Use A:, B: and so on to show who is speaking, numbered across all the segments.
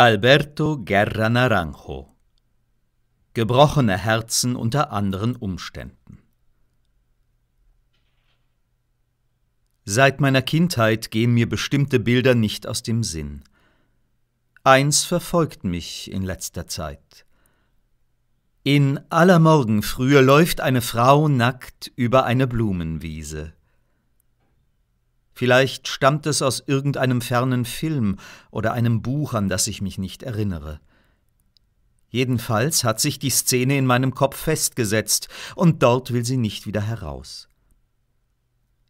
A: Alberto Guerra Naranjo Gebrochene Herzen unter anderen Umständen Seit meiner Kindheit gehen mir bestimmte Bilder nicht aus dem Sinn. Eins verfolgt mich in letzter Zeit. In aller Morgenfrühe läuft eine Frau nackt über eine Blumenwiese. Vielleicht stammt es aus irgendeinem fernen Film oder einem Buch, an das ich mich nicht erinnere. Jedenfalls hat sich die Szene in meinem Kopf festgesetzt, und dort will sie nicht wieder heraus.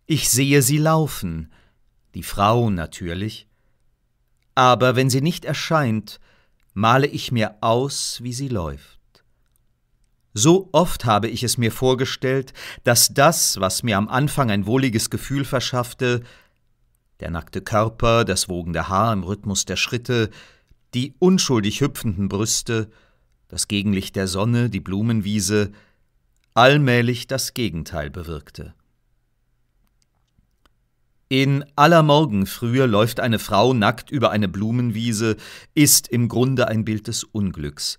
A: Ich sehe sie laufen, die Frau natürlich, aber wenn sie nicht erscheint, male ich mir aus, wie sie läuft. So oft habe ich es mir vorgestellt, dass das, was mir am Anfang ein wohliges Gefühl verschaffte, der nackte Körper, das wogende Haar im Rhythmus der Schritte, die unschuldig hüpfenden Brüste, das Gegenlicht der Sonne, die Blumenwiese, allmählich das Gegenteil bewirkte. In aller Morgenfrühe läuft eine Frau nackt über eine Blumenwiese, ist im Grunde ein Bild des Unglücks,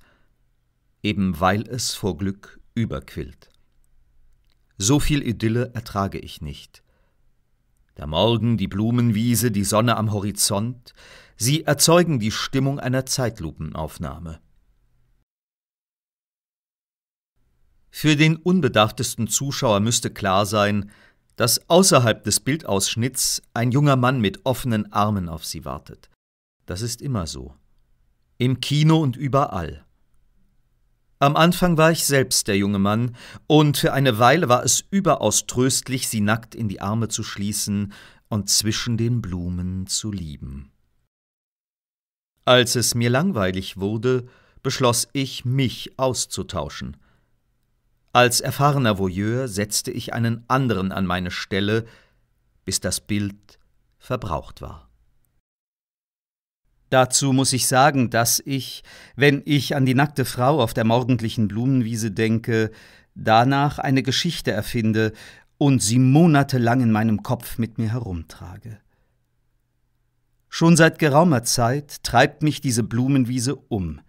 A: eben weil es vor Glück überquillt. So viel Idylle ertrage ich nicht. Der Morgen, die Blumenwiese, die Sonne am Horizont, sie erzeugen die Stimmung einer Zeitlupenaufnahme. Für den unbedachtesten Zuschauer müsste klar sein, dass außerhalb des Bildausschnitts ein junger Mann mit offenen Armen auf sie wartet. Das ist immer so. Im Kino und überall. Am Anfang war ich selbst der junge Mann, und für eine Weile war es überaus tröstlich, sie nackt in die Arme zu schließen und zwischen den Blumen zu lieben. Als es mir langweilig wurde, beschloss ich, mich auszutauschen. Als erfahrener Voyeur setzte ich einen anderen an meine Stelle, bis das Bild verbraucht war. Dazu muss ich sagen, dass ich, wenn ich an die nackte Frau auf der morgendlichen Blumenwiese denke, danach eine Geschichte erfinde und sie monatelang in meinem Kopf mit mir herumtrage. Schon seit geraumer Zeit treibt mich diese Blumenwiese um.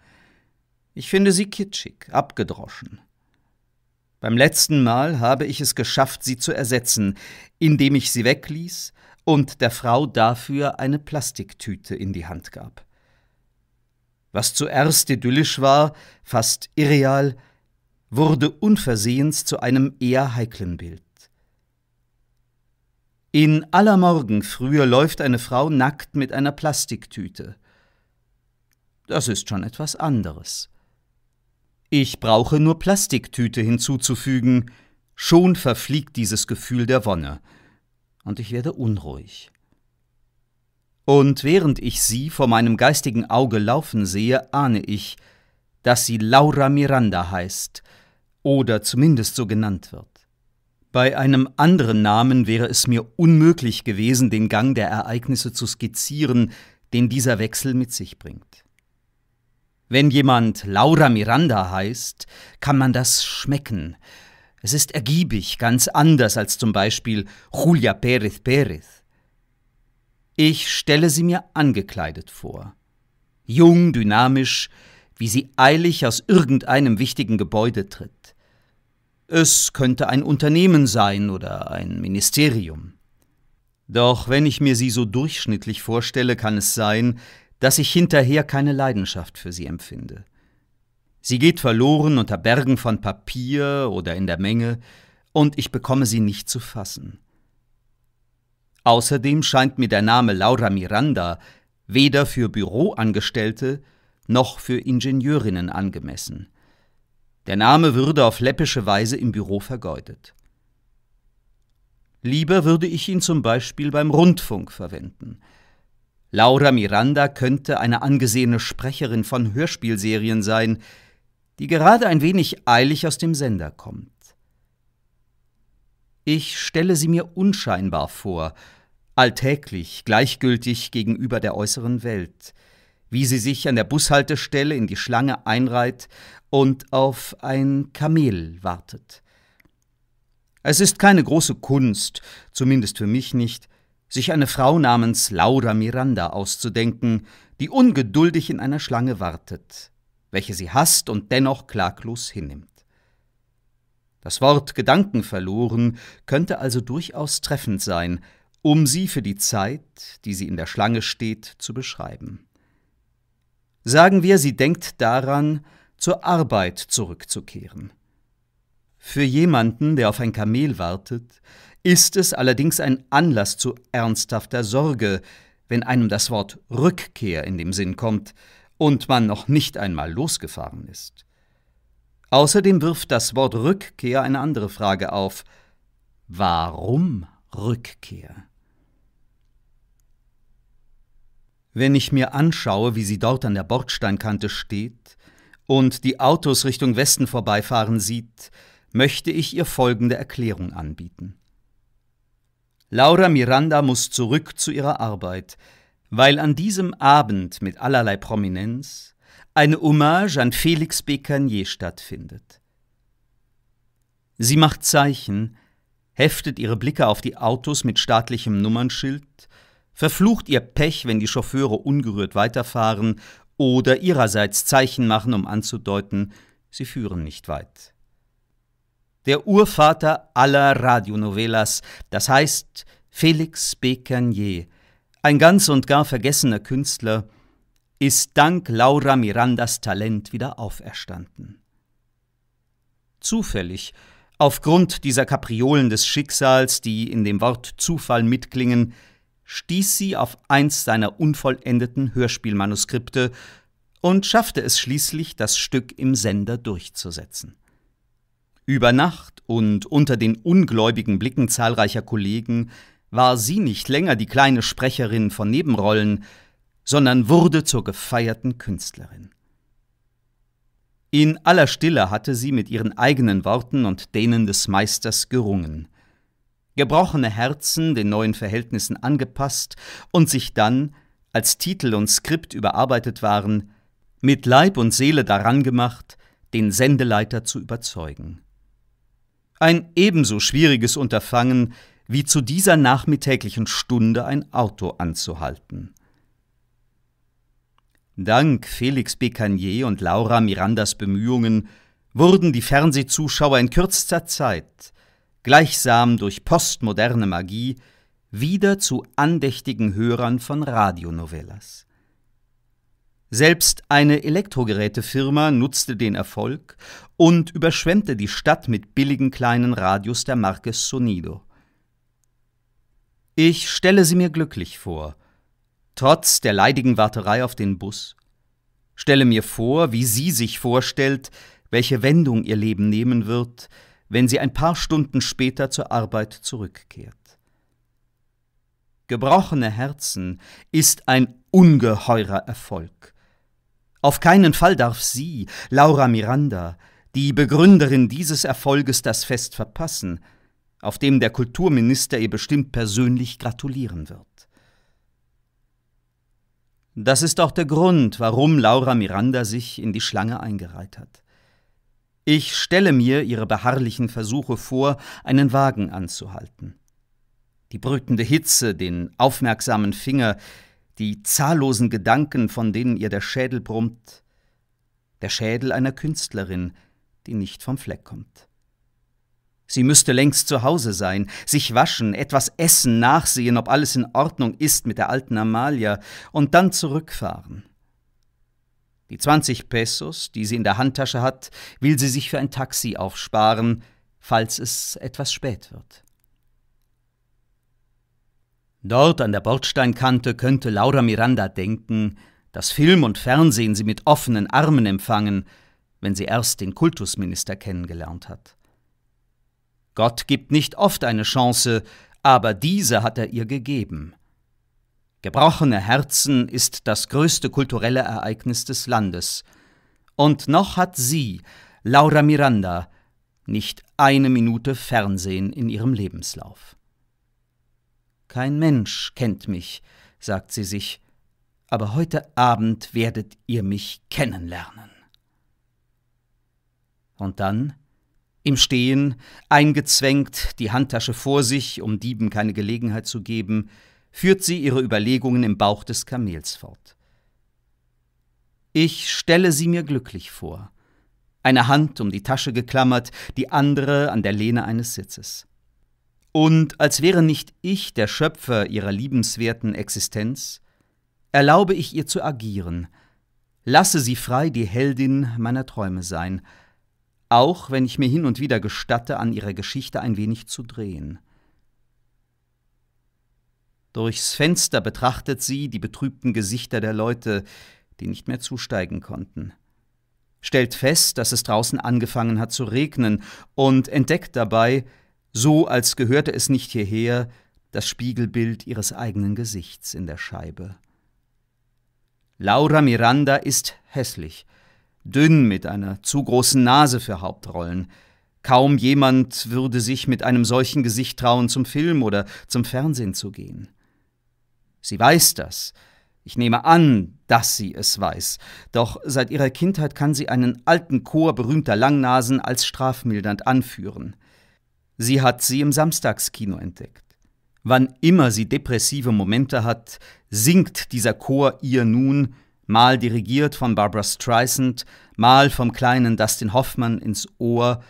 A: Ich finde sie kitschig, abgedroschen. Beim letzten Mal habe ich es geschafft, sie zu ersetzen, indem ich sie wegließ, und der Frau dafür eine Plastiktüte in die Hand gab. Was zuerst idyllisch war, fast irreal, wurde unversehens zu einem eher heiklen Bild. In aller Morgenfrühe läuft eine Frau nackt mit einer Plastiktüte. Das ist schon etwas anderes. Ich brauche nur Plastiktüte hinzuzufügen, schon verfliegt dieses Gefühl der Wonne – und ich werde unruhig. Und während ich sie vor meinem geistigen Auge laufen sehe, ahne ich, dass sie Laura Miranda heißt oder zumindest so genannt wird. Bei einem anderen Namen wäre es mir unmöglich gewesen, den Gang der Ereignisse zu skizzieren, den dieser Wechsel mit sich bringt. Wenn jemand Laura Miranda heißt, kann man das schmecken, es ist ergiebig, ganz anders als zum Beispiel Julia Perez Perez. Ich stelle sie mir angekleidet vor. Jung, dynamisch, wie sie eilig aus irgendeinem wichtigen Gebäude tritt. Es könnte ein Unternehmen sein oder ein Ministerium. Doch wenn ich mir sie so durchschnittlich vorstelle, kann es sein, dass ich hinterher keine Leidenschaft für sie empfinde. Sie geht verloren unter Bergen von Papier oder in der Menge, und ich bekomme sie nicht zu fassen. Außerdem scheint mir der Name Laura Miranda weder für Büroangestellte noch für Ingenieurinnen angemessen. Der Name würde auf läppische Weise im Büro vergeudet. Lieber würde ich ihn zum Beispiel beim Rundfunk verwenden. Laura Miranda könnte eine angesehene Sprecherin von Hörspielserien sein, die gerade ein wenig eilig aus dem Sender kommt. Ich stelle sie mir unscheinbar vor, alltäglich, gleichgültig gegenüber der äußeren Welt, wie sie sich an der Bushaltestelle in die Schlange einreiht und auf ein Kamel wartet. Es ist keine große Kunst, zumindest für mich nicht, sich eine Frau namens Laura Miranda auszudenken, die ungeduldig in einer Schlange wartet welche sie hasst und dennoch klaglos hinnimmt. Das Wort Gedanken verloren könnte also durchaus treffend sein, um sie für die Zeit, die sie in der Schlange steht, zu beschreiben. Sagen wir, sie denkt daran, zur Arbeit zurückzukehren. Für jemanden, der auf ein Kamel wartet, ist es allerdings ein Anlass zu ernsthafter Sorge, wenn einem das Wort Rückkehr in den Sinn kommt, und man noch nicht einmal losgefahren ist. Außerdem wirft das Wort Rückkehr eine andere Frage auf. Warum Rückkehr? Wenn ich mir anschaue, wie sie dort an der Bordsteinkante steht und die Autos Richtung Westen vorbeifahren sieht, möchte ich ihr folgende Erklärung anbieten. Laura Miranda muss zurück zu ihrer Arbeit, weil an diesem Abend mit allerlei Prominenz eine Hommage an Felix Becanier stattfindet. Sie macht Zeichen, heftet ihre Blicke auf die Autos mit staatlichem Nummernschild, verflucht ihr Pech, wenn die Chauffeure ungerührt weiterfahren oder ihrerseits Zeichen machen, um anzudeuten, sie führen nicht weit. Der Urvater aller Radionovelas, das heißt Felix Becanier, ein ganz und gar vergessener Künstler ist dank Laura Mirandas Talent wieder auferstanden. Zufällig, aufgrund dieser Kapriolen des Schicksals, die in dem Wort Zufall mitklingen, stieß sie auf eins seiner unvollendeten Hörspielmanuskripte und schaffte es schließlich, das Stück im Sender durchzusetzen. Über Nacht und unter den ungläubigen Blicken zahlreicher Kollegen war sie nicht länger die kleine Sprecherin von Nebenrollen, sondern wurde zur gefeierten Künstlerin. In aller Stille hatte sie mit ihren eigenen Worten und denen des Meisters gerungen, gebrochene Herzen den neuen Verhältnissen angepasst und sich dann, als Titel und Skript überarbeitet waren, mit Leib und Seele daran gemacht, den Sendeleiter zu überzeugen. Ein ebenso schwieriges Unterfangen wie zu dieser nachmittäglichen Stunde ein Auto anzuhalten. Dank Felix Becanier und Laura Mirandas Bemühungen wurden die Fernsehzuschauer in kürzester Zeit, gleichsam durch postmoderne Magie, wieder zu andächtigen Hörern von Radionovellas. Selbst eine Elektrogerätefirma nutzte den Erfolg und überschwemmte die Stadt mit billigen kleinen Radios der Marke Sonido. Ich stelle sie mir glücklich vor, trotz der leidigen Warterei auf den Bus. Stelle mir vor, wie sie sich vorstellt, welche Wendung ihr Leben nehmen wird, wenn sie ein paar Stunden später zur Arbeit zurückkehrt. Gebrochene Herzen ist ein ungeheurer Erfolg. Auf keinen Fall darf sie, Laura Miranda, die Begründerin dieses Erfolges, das Fest verpassen – auf dem der Kulturminister ihr bestimmt persönlich gratulieren wird. Das ist auch der Grund, warum Laura Miranda sich in die Schlange eingereiht hat. Ich stelle mir ihre beharrlichen Versuche vor, einen Wagen anzuhalten. Die brütende Hitze, den aufmerksamen Finger, die zahllosen Gedanken, von denen ihr der Schädel brummt, der Schädel einer Künstlerin, die nicht vom Fleck kommt. Sie müsste längst zu Hause sein, sich waschen, etwas essen, nachsehen, ob alles in Ordnung ist mit der alten Amalia und dann zurückfahren. Die 20 Pesos, die sie in der Handtasche hat, will sie sich für ein Taxi aufsparen, falls es etwas spät wird. Dort an der Bordsteinkante könnte Laura Miranda denken, dass Film und Fernsehen sie mit offenen Armen empfangen, wenn sie erst den Kultusminister kennengelernt hat. Gott gibt nicht oft eine Chance, aber diese hat er ihr gegeben. Gebrochene Herzen ist das größte kulturelle Ereignis des Landes. Und noch hat sie, Laura Miranda, nicht eine Minute Fernsehen in ihrem Lebenslauf. Kein Mensch kennt mich, sagt sie sich, aber heute Abend werdet ihr mich kennenlernen. Und dann im Stehen, eingezwängt, die Handtasche vor sich, um Dieben keine Gelegenheit zu geben, führt sie ihre Überlegungen im Bauch des Kamels fort. Ich stelle sie mir glücklich vor. Eine Hand um die Tasche geklammert, die andere an der Lehne eines Sitzes. Und als wäre nicht ich der Schöpfer ihrer liebenswerten Existenz, erlaube ich ihr zu agieren, lasse sie frei die Heldin meiner Träume sein, auch wenn ich mir hin und wieder gestatte, an ihrer Geschichte ein wenig zu drehen. Durchs Fenster betrachtet sie die betrübten Gesichter der Leute, die nicht mehr zusteigen konnten stellt fest, dass es draußen angefangen hat zu regnen und entdeckt dabei, so als gehörte es nicht hierher, das Spiegelbild ihres eigenen Gesichts in der Scheibe. Laura Miranda ist hässlich, dünn mit einer zu großen Nase für Hauptrollen. Kaum jemand würde sich mit einem solchen Gesicht trauen, zum Film oder zum Fernsehen zu gehen. Sie weiß das. Ich nehme an, dass sie es weiß. Doch seit ihrer Kindheit kann sie einen alten Chor berühmter Langnasen als strafmildernd anführen. Sie hat sie im Samstagskino entdeckt. Wann immer sie depressive Momente hat, singt dieser Chor ihr nun mal dirigiert von Barbara Streisand, mal vom kleinen Dustin Hoffmann ins Ohr,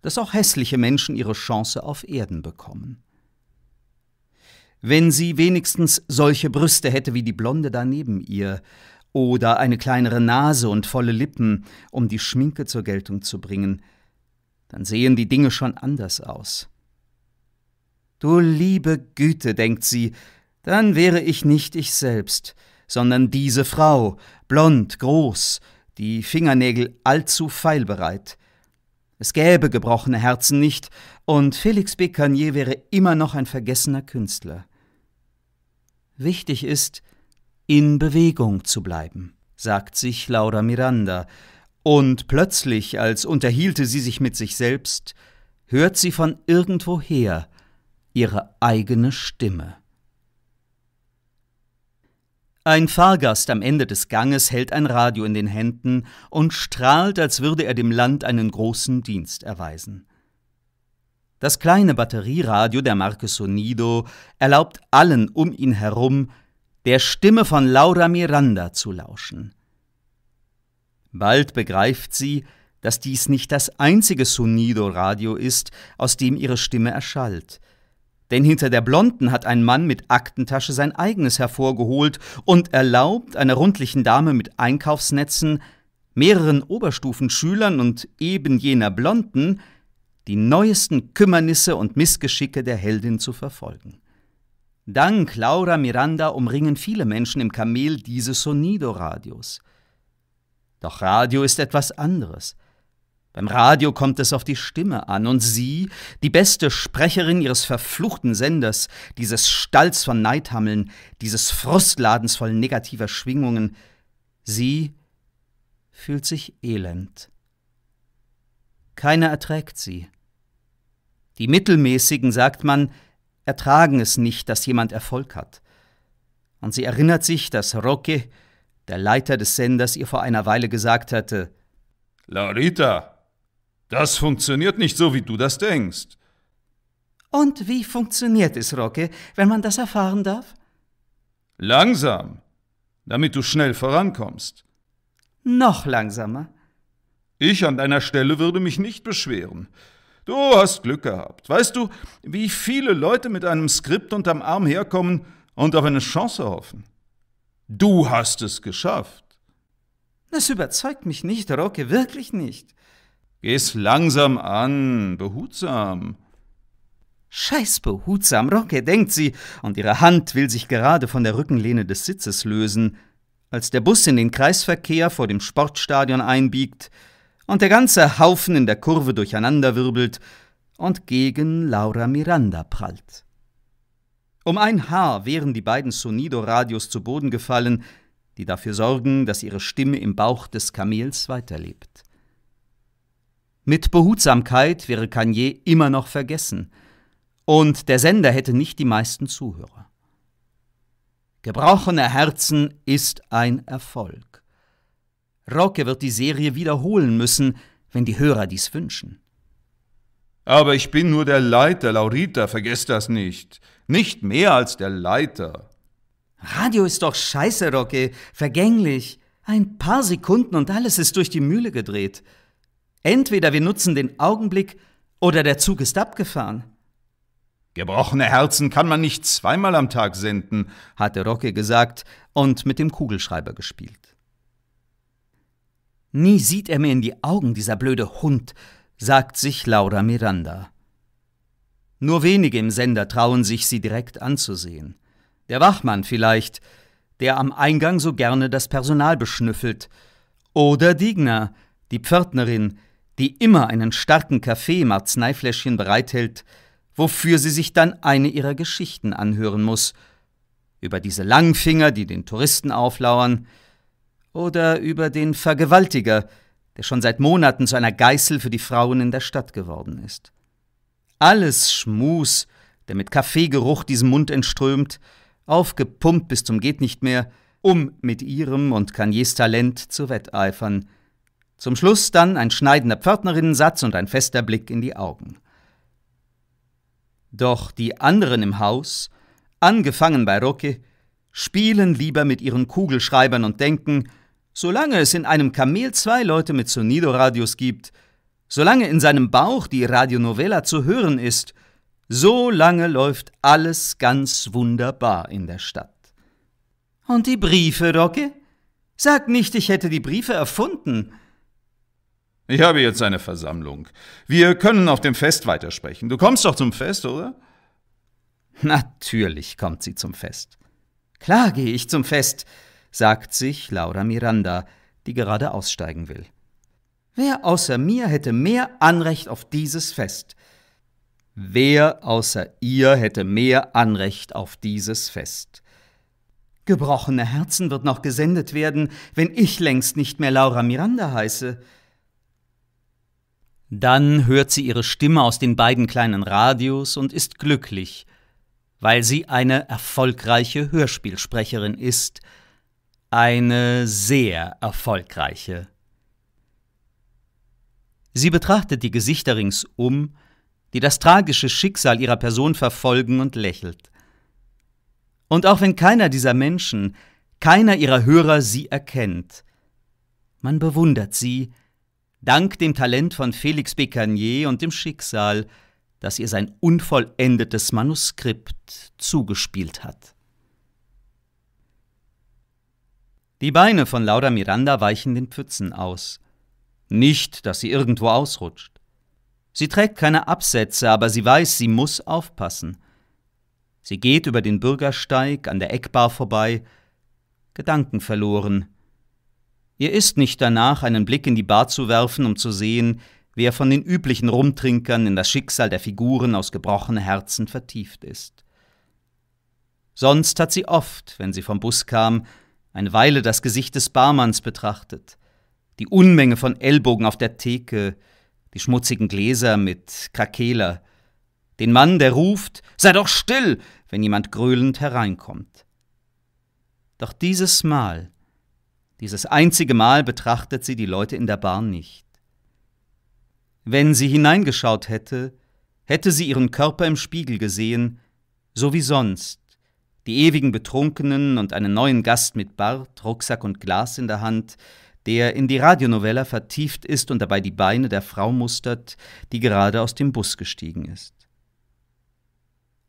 A: dass auch hässliche Menschen ihre Chance auf Erden bekommen. Wenn sie wenigstens solche Brüste hätte wie die Blonde daneben ihr, oder eine kleinere Nase und volle Lippen, um die Schminke zur Geltung zu bringen, dann sehen die Dinge schon anders aus. Du liebe Güte, denkt sie, dann wäre ich nicht ich selbst, sondern diese Frau, blond, groß, die Fingernägel allzu feilbereit. Es gäbe gebrochene Herzen nicht, und Felix Becanier wäre immer noch ein vergessener Künstler. Wichtig ist, in Bewegung zu bleiben, sagt sich Laura Miranda, und plötzlich, als unterhielte sie sich mit sich selbst, hört sie von irgendwoher ihre eigene Stimme. Ein Fahrgast am Ende des Ganges hält ein Radio in den Händen und strahlt, als würde er dem Land einen großen Dienst erweisen. Das kleine Batterieradio der Marke Sonido erlaubt allen um ihn herum, der Stimme von Laura Miranda zu lauschen. Bald begreift sie, dass dies nicht das einzige Sonido-Radio ist, aus dem ihre Stimme erschallt – denn hinter der Blonden hat ein Mann mit Aktentasche sein eigenes hervorgeholt und erlaubt einer rundlichen Dame mit Einkaufsnetzen, mehreren Oberstufenschülern und eben jener Blonden die neuesten Kümmernisse und Missgeschicke der Heldin zu verfolgen. Dank Laura Miranda umringen viele Menschen im Kamel dieses Sonido-Radios. Doch Radio ist etwas anderes – beim Radio kommt es auf die Stimme an und sie, die beste Sprecherin ihres verfluchten Senders, dieses Stalls von Neidhammeln, dieses Frustladens voll negativer Schwingungen, sie fühlt sich elend. Keiner erträgt sie. Die Mittelmäßigen, sagt man, ertragen es nicht, dass jemand Erfolg hat. Und sie erinnert sich, dass Roque, der Leiter des Senders, ihr vor einer Weile gesagt hatte: Laurita, das funktioniert nicht
B: so, wie du das denkst. Und wie funktioniert es, Rocke, wenn man das erfahren darf? Langsam, damit du schnell vorankommst. Noch langsamer. Ich an deiner Stelle würde mich nicht beschweren. Du hast Glück gehabt. Weißt du, wie viele Leute mit einem Skript unterm Arm herkommen und auf eine Chance hoffen? Du hast es geschafft. Das überzeugt mich nicht, Rocke, wirklich nicht. Geh's langsam an,
A: behutsam. Scheiß behutsam, Rocke, denkt sie, und ihre Hand will sich gerade von der Rückenlehne des Sitzes lösen, als der Bus in den Kreisverkehr vor dem Sportstadion einbiegt und der ganze Haufen in der Kurve durcheinanderwirbelt und gegen Laura Miranda prallt. Um ein Haar wären die beiden Sonido-Radios zu Boden gefallen, die dafür sorgen, dass ihre Stimme im Bauch des Kamels weiterlebt. Mit Behutsamkeit wäre Kanye immer noch vergessen. Und der Sender hätte nicht die meisten Zuhörer. Gebrochene Herzen ist ein Erfolg. Rocke wird die Serie wiederholen müssen, wenn die Hörer dies wünschen.
B: Aber ich bin nur der Leiter, Laurita, vergesst das nicht. Nicht mehr als der Leiter. Radio ist doch scheiße, Rocke, vergänglich. Ein
A: paar Sekunden und alles ist durch die Mühle gedreht. Entweder wir nutzen den Augenblick oder der Zug ist abgefahren. Gebrochene Herzen kann man nicht zweimal am Tag senden, hatte Rocke gesagt und mit dem Kugelschreiber gespielt. Nie sieht er mir in die Augen, dieser blöde Hund, sagt sich Laura Miranda. Nur wenige im Sender trauen sich, sie direkt anzusehen. Der Wachmann vielleicht, der am Eingang so gerne das Personal beschnüffelt. Oder Digna, die Pförtnerin, die immer einen starken Kaffee im Arzneifläschchen bereithält, wofür sie sich dann eine ihrer Geschichten anhören muss. Über diese Langfinger, die den Touristen auflauern, oder über den Vergewaltiger, der schon seit Monaten zu einer Geißel für die Frauen in der Stadt geworden ist. Alles Schmus, der mit Kaffeegeruch diesem Mund entströmt, aufgepumpt bis zum geht nicht mehr, um mit ihrem und Kanyes Talent zu wetteifern – zum Schluss dann ein schneidender Pförtnerinnensatz und ein fester Blick in die Augen. Doch die anderen im Haus, angefangen bei Rocke, spielen lieber mit ihren Kugelschreibern und denken, solange es in einem Kamel zwei Leute mit Sonido-Radios gibt, solange in seinem Bauch die Radionovela zu hören ist, so lange läuft alles ganz wunderbar in der Stadt. Und die Briefe, Rocke? Sag nicht, ich hätte
B: die Briefe erfunden. Ich habe jetzt eine Versammlung. Wir können auf dem Fest weitersprechen. Du kommst doch zum Fest, oder? Natürlich kommt
A: sie zum Fest. Klar gehe ich zum Fest, sagt sich Laura Miranda, die gerade aussteigen will. Wer außer mir hätte mehr Anrecht auf dieses Fest? Wer außer ihr hätte mehr Anrecht auf dieses Fest? Gebrochene Herzen wird noch gesendet werden, wenn ich längst nicht mehr Laura Miranda heiße. Dann hört sie ihre Stimme aus den beiden kleinen Radios und ist glücklich, weil sie eine erfolgreiche Hörspielsprecherin ist, eine sehr erfolgreiche. Sie betrachtet die Gesichter ringsum, die das tragische Schicksal ihrer Person verfolgen und lächelt. Und auch wenn keiner dieser Menschen, keiner ihrer Hörer sie erkennt, man bewundert sie, dank dem Talent von Felix Becanier und dem Schicksal, das ihr sein unvollendetes Manuskript zugespielt hat. Die Beine von Laura Miranda weichen den Pfützen aus. Nicht, dass sie irgendwo ausrutscht. Sie trägt keine Absätze, aber sie weiß, sie muss aufpassen. Sie geht über den Bürgersteig an der Eckbar vorbei, Gedanken verloren, Ihr ist nicht danach, einen Blick in die Bar zu werfen, um zu sehen, wer von den üblichen Rumtrinkern in das Schicksal der Figuren aus gebrochenen Herzen vertieft ist. Sonst hat sie oft, wenn sie vom Bus kam, eine Weile das Gesicht des Barmanns betrachtet, die Unmenge von Ellbogen auf der Theke, die schmutzigen Gläser mit Krakela, den Mann, der ruft, sei doch still, wenn jemand gröhlend hereinkommt. Doch dieses Mal dieses einzige Mal betrachtet sie die Leute in der Bar nicht. Wenn sie hineingeschaut hätte, hätte sie ihren Körper im Spiegel gesehen, so wie sonst, die ewigen Betrunkenen und einen neuen Gast mit Bart, Rucksack und Glas in der Hand, der in die Radionovella vertieft ist und dabei die Beine der Frau mustert, die gerade aus dem Bus gestiegen ist.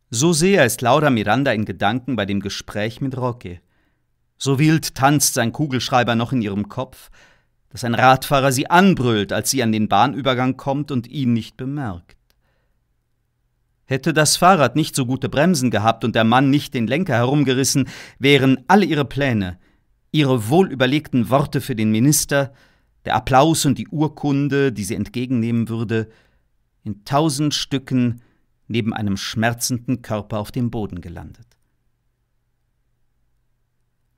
A: So sehr ist Laura Miranda in Gedanken bei dem Gespräch mit Rocke. So wild tanzt sein Kugelschreiber noch in ihrem Kopf, dass ein Radfahrer sie anbrüllt, als sie an den Bahnübergang kommt und ihn nicht bemerkt. Hätte das Fahrrad nicht so gute Bremsen gehabt und der Mann nicht den Lenker herumgerissen, wären alle ihre Pläne, ihre wohlüberlegten Worte für den Minister, der Applaus und die Urkunde, die sie entgegennehmen würde, in tausend Stücken neben einem schmerzenden Körper auf dem Boden gelandet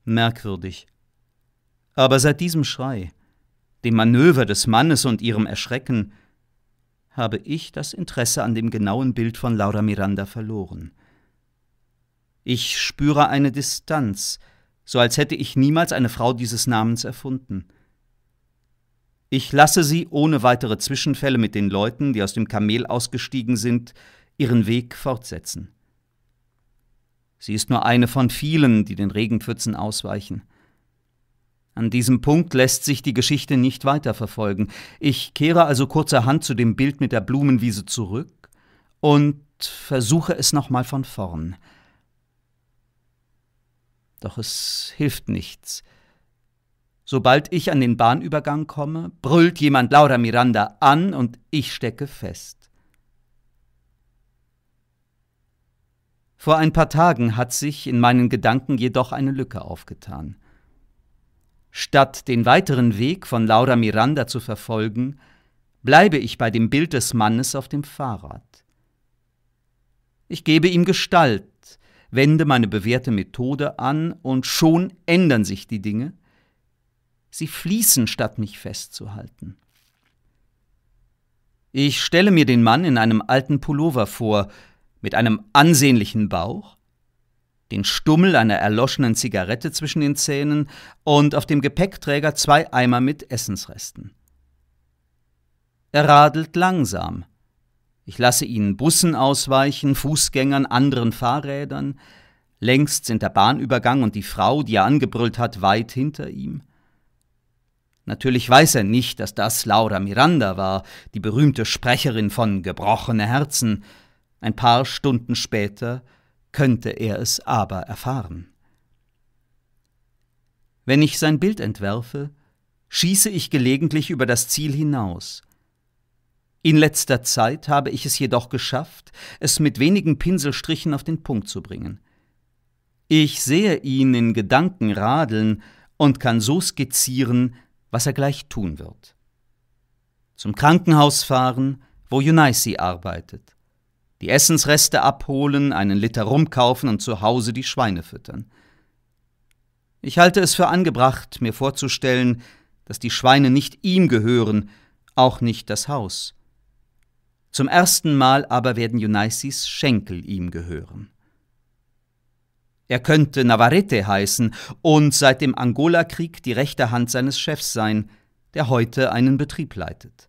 A: merkwürdig. Aber seit diesem Schrei, dem Manöver des Mannes und ihrem Erschrecken, habe ich das Interesse an dem genauen Bild von Laura Miranda verloren. Ich spüre eine Distanz, so als hätte ich niemals eine Frau dieses Namens erfunden. Ich lasse sie ohne weitere Zwischenfälle mit den Leuten, die aus dem Kamel ausgestiegen sind, ihren Weg fortsetzen. Sie ist nur eine von vielen, die den Regenpfützen ausweichen. An diesem Punkt lässt sich die Geschichte nicht weiterverfolgen. Ich kehre also kurzerhand zu dem Bild mit der Blumenwiese zurück und versuche es nochmal von vorn. Doch es hilft nichts. Sobald ich an den Bahnübergang komme, brüllt jemand Laura Miranda an und ich stecke fest. Vor ein paar Tagen hat sich in meinen Gedanken jedoch eine Lücke aufgetan. Statt den weiteren Weg von Laura Miranda zu verfolgen, bleibe ich bei dem Bild des Mannes auf dem Fahrrad. Ich gebe ihm Gestalt, wende meine bewährte Methode an und schon ändern sich die Dinge. Sie fließen, statt mich festzuhalten. Ich stelle mir den Mann in einem alten Pullover vor, mit einem ansehnlichen Bauch, den Stummel einer erloschenen Zigarette zwischen den Zähnen und auf dem Gepäckträger zwei Eimer mit Essensresten. Er radelt langsam. Ich lasse ihn Bussen ausweichen, Fußgängern, anderen Fahrrädern. Längst sind der Bahnübergang und die Frau, die er angebrüllt hat, weit hinter ihm. Natürlich weiß er nicht, dass das Laura Miranda war, die berühmte Sprecherin von Gebrochene Herzen, ein paar Stunden später könnte er es aber erfahren. Wenn ich sein Bild entwerfe, schieße ich gelegentlich über das Ziel hinaus. In letzter Zeit habe ich es jedoch geschafft, es mit wenigen Pinselstrichen auf den Punkt zu bringen. Ich sehe ihn in Gedanken radeln und kann so skizzieren, was er gleich tun wird. Zum Krankenhaus fahren, wo Unicy arbeitet die Essensreste abholen, einen Liter rumkaufen und zu Hause die Schweine füttern. Ich halte es für angebracht, mir vorzustellen, dass die Schweine nicht ihm gehören, auch nicht das Haus. Zum ersten Mal aber werden Unaissis Schenkel ihm gehören. Er könnte Navarrete heißen und seit dem Angolakrieg die rechte Hand seines Chefs sein, der heute einen Betrieb leitet.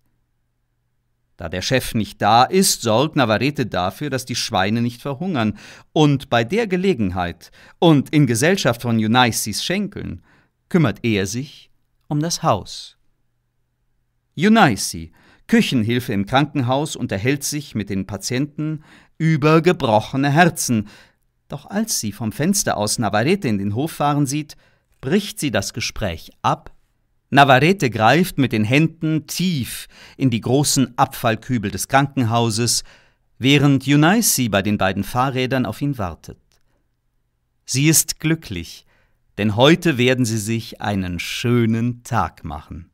A: Da der Chef nicht da ist, sorgt Navarrete dafür, dass die Schweine nicht verhungern. Und bei der Gelegenheit und in Gesellschaft von Eunices Schenkeln kümmert er sich um das Haus. Eunice, Küchenhilfe im Krankenhaus, unterhält sich mit den Patienten über gebrochene Herzen. Doch als sie vom Fenster aus Navarrete in den Hof fahren sieht, bricht sie das Gespräch ab Navarrete greift mit den Händen tief in die großen Abfallkübel des Krankenhauses, während Yunaisi bei den beiden Fahrrädern auf ihn wartet. Sie ist glücklich, denn heute werden sie sich einen schönen Tag machen.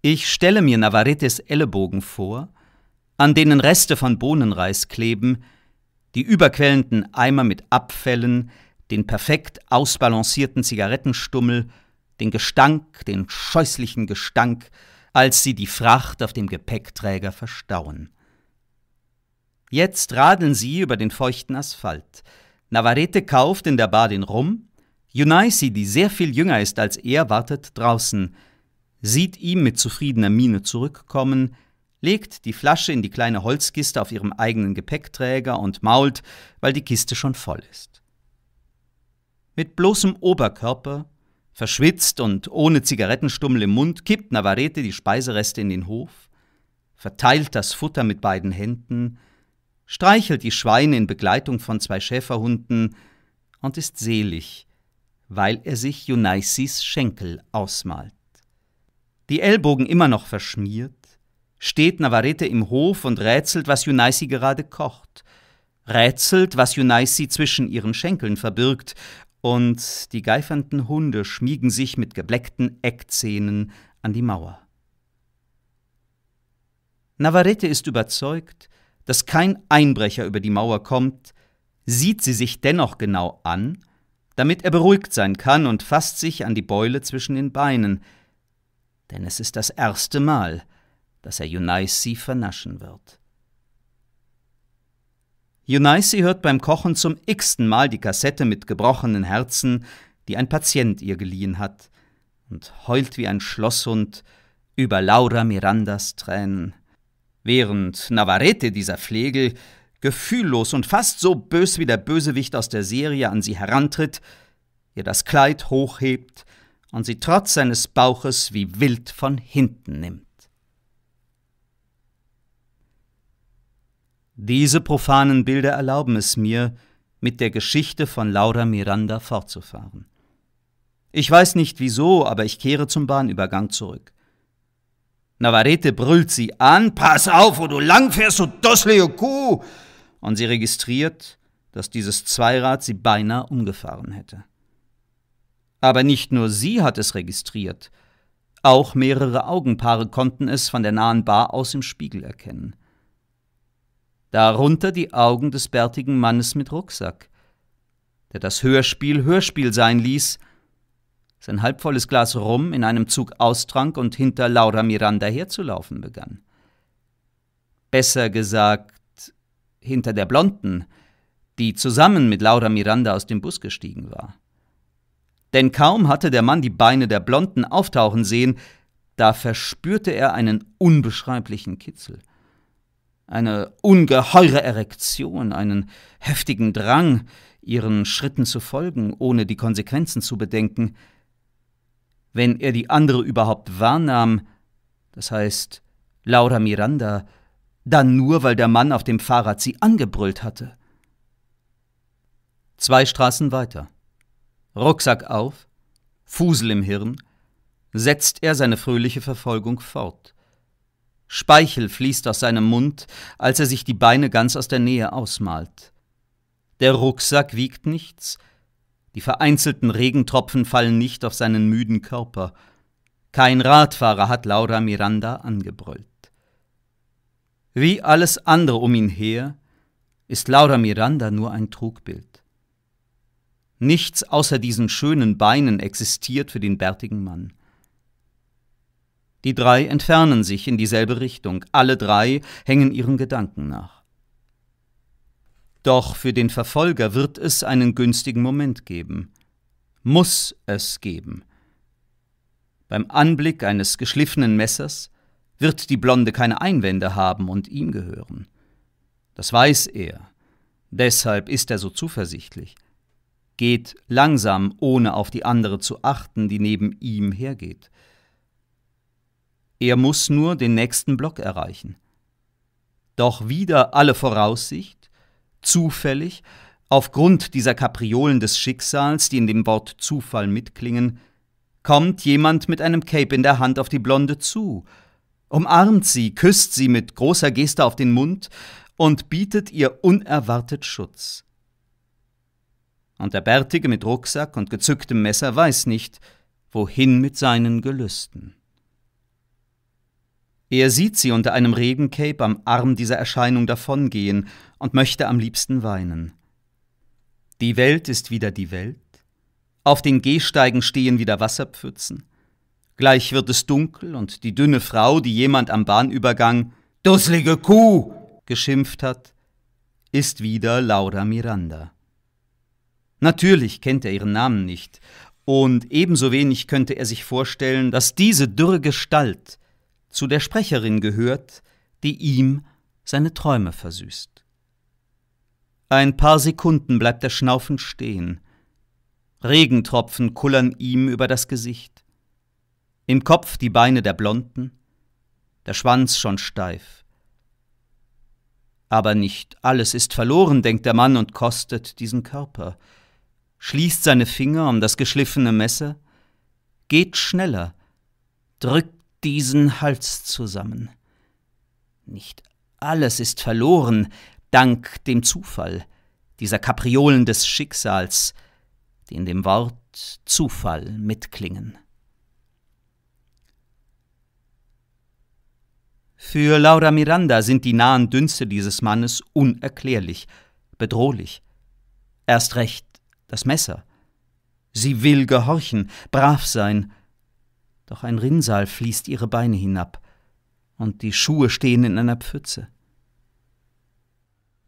A: Ich stelle mir Navarretes Ellenbogen vor, an denen Reste von Bohnenreis kleben, die überquellenden Eimer mit Abfällen, den perfekt ausbalancierten Zigarettenstummel den Gestank, den scheußlichen Gestank, als sie die Fracht auf dem Gepäckträger verstauen. Jetzt radeln sie über den feuchten Asphalt. Navarrete kauft in der Bar den Rum. Junaisi, die sehr viel jünger ist als er, wartet draußen, sieht ihm mit zufriedener Miene zurückkommen, legt die Flasche in die kleine Holzkiste auf ihrem eigenen Gepäckträger und mault, weil die Kiste schon voll ist. Mit bloßem Oberkörper Verschwitzt und ohne Zigarettenstummel im Mund kippt Navarrete die Speisereste in den Hof, verteilt das Futter mit beiden Händen, streichelt die Schweine in Begleitung von zwei Schäferhunden und ist selig, weil er sich Junaisis Schenkel ausmalt. Die Ellbogen immer noch verschmiert, steht Navarrete im Hof und rätselt, was Junaisi gerade kocht, rätselt, was Junaisi zwischen ihren Schenkeln verbirgt und die geifernden Hunde schmiegen sich mit gebleckten Eckzähnen an die Mauer. Navarrete ist überzeugt, dass kein Einbrecher über die Mauer kommt, sieht sie sich dennoch genau an, damit er beruhigt sein kann und fasst sich an die Beule zwischen den Beinen, denn es ist das erste Mal, dass er Junais vernaschen wird. Unice hört beim Kochen zum x-ten Mal die Kassette mit gebrochenen Herzen, die ein Patient ihr geliehen hat, und heult wie ein Schlosshund über Laura Mirandas Tränen. Während Navarrete, dieser Flegel, gefühllos und fast so bös wie der Bösewicht aus der Serie an sie herantritt, ihr das Kleid hochhebt und sie trotz seines Bauches wie wild von hinten nimmt. Diese profanen Bilder erlauben es mir, mit der Geschichte von Laura Miranda fortzufahren. Ich weiß nicht wieso, aber ich kehre zum Bahnübergang zurück. Navarrete brüllt sie an, pass auf, wo du langfährst, du dosselige Kuh! Und sie registriert, dass dieses Zweirad sie beinahe umgefahren hätte. Aber nicht nur sie hat es registriert, auch mehrere Augenpaare konnten es von der nahen Bar aus im Spiegel erkennen darunter die Augen des bärtigen Mannes mit Rucksack, der das Hörspiel Hörspiel sein ließ, sein halbvolles Glas Rum in einem Zug austrank und hinter Laura Miranda herzulaufen begann. Besser gesagt, hinter der Blonden, die zusammen mit Laura Miranda aus dem Bus gestiegen war. Denn kaum hatte der Mann die Beine der Blonden auftauchen sehen, da verspürte er einen unbeschreiblichen Kitzel eine ungeheure Erektion, einen heftigen Drang, ihren Schritten zu folgen, ohne die Konsequenzen zu bedenken. Wenn er die andere überhaupt wahrnahm, das heißt Laura Miranda, dann nur, weil der Mann auf dem Fahrrad sie angebrüllt hatte. Zwei Straßen weiter. Rucksack auf, Fusel im Hirn, setzt er seine fröhliche Verfolgung fort. Speichel fließt aus seinem Mund, als er sich die Beine ganz aus der Nähe ausmalt. Der Rucksack wiegt nichts, die vereinzelten Regentropfen fallen nicht auf seinen müden Körper. Kein Radfahrer hat Laura Miranda angebrüllt. Wie alles andere um ihn her, ist Laura Miranda nur ein Trugbild. Nichts außer diesen schönen Beinen existiert für den bärtigen Mann. Die drei entfernen sich in dieselbe Richtung, alle drei hängen ihren Gedanken nach. Doch für den Verfolger wird es einen günstigen Moment geben, muss es geben. Beim Anblick eines geschliffenen Messers wird die Blonde keine Einwände haben und ihm gehören. Das weiß er, deshalb ist er so zuversichtlich, geht langsam, ohne auf die andere zu achten, die neben ihm hergeht. Er muss nur den nächsten Block erreichen. Doch wieder alle Voraussicht, zufällig, aufgrund dieser Kapriolen des Schicksals, die in dem Wort Zufall mitklingen, kommt jemand mit einem Cape in der Hand auf die Blonde zu, umarmt sie, küsst sie mit großer Geste auf den Mund und bietet ihr unerwartet Schutz. Und der Bärtige mit Rucksack und gezücktem Messer weiß nicht, wohin mit seinen Gelüsten. Er sieht sie unter einem Regencape am Arm dieser Erscheinung davongehen und möchte am liebsten weinen. Die Welt ist wieder die Welt. Auf den Gehsteigen stehen wieder Wasserpfützen. Gleich wird es dunkel und die dünne Frau, die jemand am Bahnübergang Dusselige Kuh geschimpft hat, ist wieder Laura Miranda. Natürlich kennt er ihren Namen nicht, und ebenso wenig könnte er sich vorstellen, dass diese dürre Gestalt zu der Sprecherin gehört, die ihm seine Träume versüßt. Ein paar Sekunden bleibt er schnaufend stehen. Regentropfen kullern ihm über das Gesicht. Im Kopf die Beine der Blonden, der Schwanz schon steif. Aber nicht alles ist verloren, denkt der Mann und kostet diesen Körper, schließt seine Finger um das geschliffene Messer, geht schneller, drückt diesen Hals zusammen. Nicht alles ist verloren, dank dem Zufall, dieser Kapriolen des Schicksals, die in dem Wort Zufall mitklingen. Für Laura Miranda sind die nahen Dünste dieses Mannes unerklärlich, bedrohlich. Erst recht das Messer. Sie will gehorchen, brav sein, doch ein Rinnsal fließt ihre Beine hinab, und die Schuhe stehen in einer Pfütze.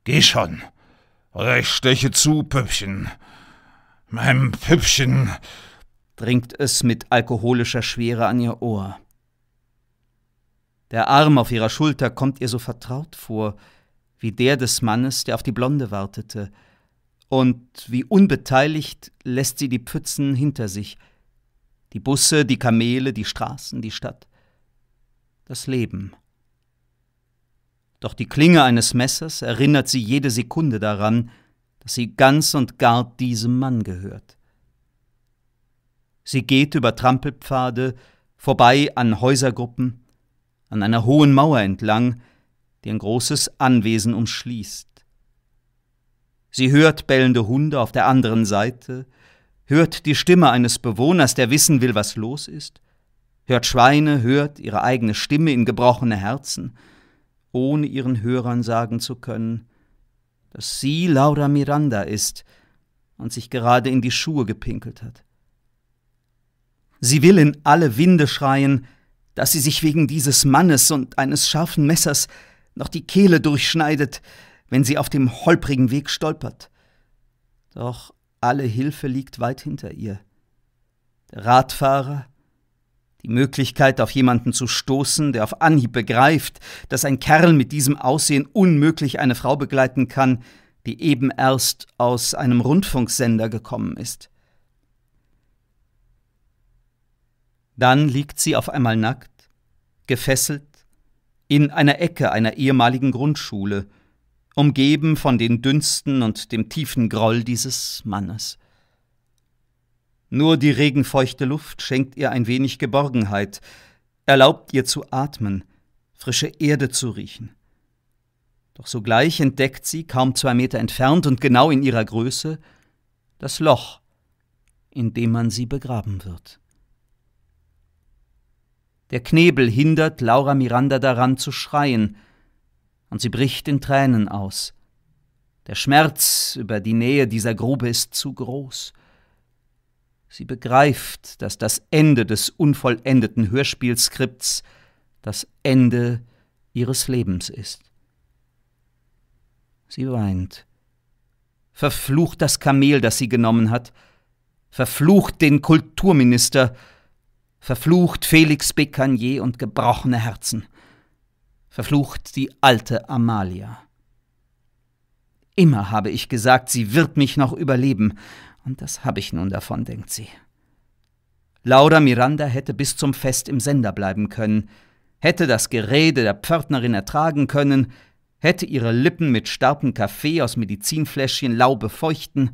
B: Geh schon, oder ich steche zu, Püppchen. Mein Püppchen. dringt es mit alkoholischer
A: Schwere an ihr Ohr. Der Arm auf ihrer Schulter kommt ihr so vertraut vor, wie der des Mannes, der auf die Blonde wartete, und wie unbeteiligt lässt sie die Pfützen hinter sich, die Busse, die Kamele, die Straßen, die Stadt, das Leben. Doch die Klinge eines Messers erinnert sie jede Sekunde daran, dass sie ganz und gar diesem Mann gehört. Sie geht über Trampelpfade, vorbei an Häusergruppen, an einer hohen Mauer entlang, die ein großes Anwesen umschließt. Sie hört bellende Hunde auf der anderen Seite, hört die Stimme eines Bewohners, der wissen will, was los ist, hört Schweine, hört ihre eigene Stimme in gebrochene Herzen, ohne ihren Hörern sagen zu können, dass sie Laura Miranda ist und sich gerade in die Schuhe gepinkelt hat. Sie will in alle Winde schreien, dass sie sich wegen dieses Mannes und eines scharfen Messers noch die Kehle durchschneidet, wenn sie auf dem holprigen Weg stolpert. Doch alle Hilfe liegt weit hinter ihr. Der Radfahrer, die Möglichkeit, auf jemanden zu stoßen, der auf Anhieb begreift, dass ein Kerl mit diesem Aussehen unmöglich eine Frau begleiten kann, die eben erst aus einem Rundfunksender gekommen ist. Dann liegt sie auf einmal nackt, gefesselt, in einer Ecke einer ehemaligen Grundschule, umgeben von den Dünsten und dem tiefen Groll dieses Mannes. Nur die regenfeuchte Luft schenkt ihr ein wenig Geborgenheit, erlaubt ihr zu atmen, frische Erde zu riechen. Doch sogleich entdeckt sie, kaum zwei Meter entfernt und genau in ihrer Größe, das Loch, in dem man sie begraben wird. Der Knebel hindert Laura Miranda daran zu schreien, und sie bricht in Tränen aus. Der Schmerz über die Nähe dieser Grube ist zu groß. Sie begreift, dass das Ende des unvollendeten Hörspielskripts das Ende ihres Lebens ist. Sie weint, verflucht das Kamel, das sie genommen hat, verflucht den Kulturminister, verflucht Felix Becanier und gebrochene Herzen verflucht die alte Amalia. Immer habe ich gesagt, sie wird mich noch überleben, und das habe ich nun davon, denkt sie. Laura Miranda hätte bis zum Fest im Sender bleiben können, hätte das Gerede der Pförtnerin ertragen können, hätte ihre Lippen mit starkem Kaffee aus Medizinfläschchen lau befeuchten,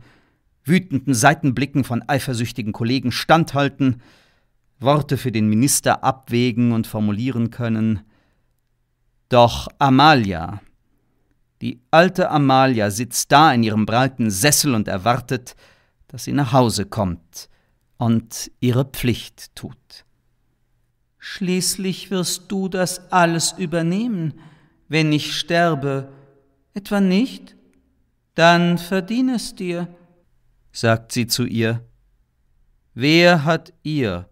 A: wütenden Seitenblicken von eifersüchtigen Kollegen standhalten, Worte für den Minister abwägen und formulieren können, doch Amalia, die alte Amalia sitzt da in ihrem breiten Sessel und erwartet, dass sie nach Hause kommt und ihre Pflicht tut. Schließlich wirst du das alles übernehmen, wenn ich sterbe, etwa nicht? Dann verdien es dir, sagt sie zu ihr. Wer hat ihr,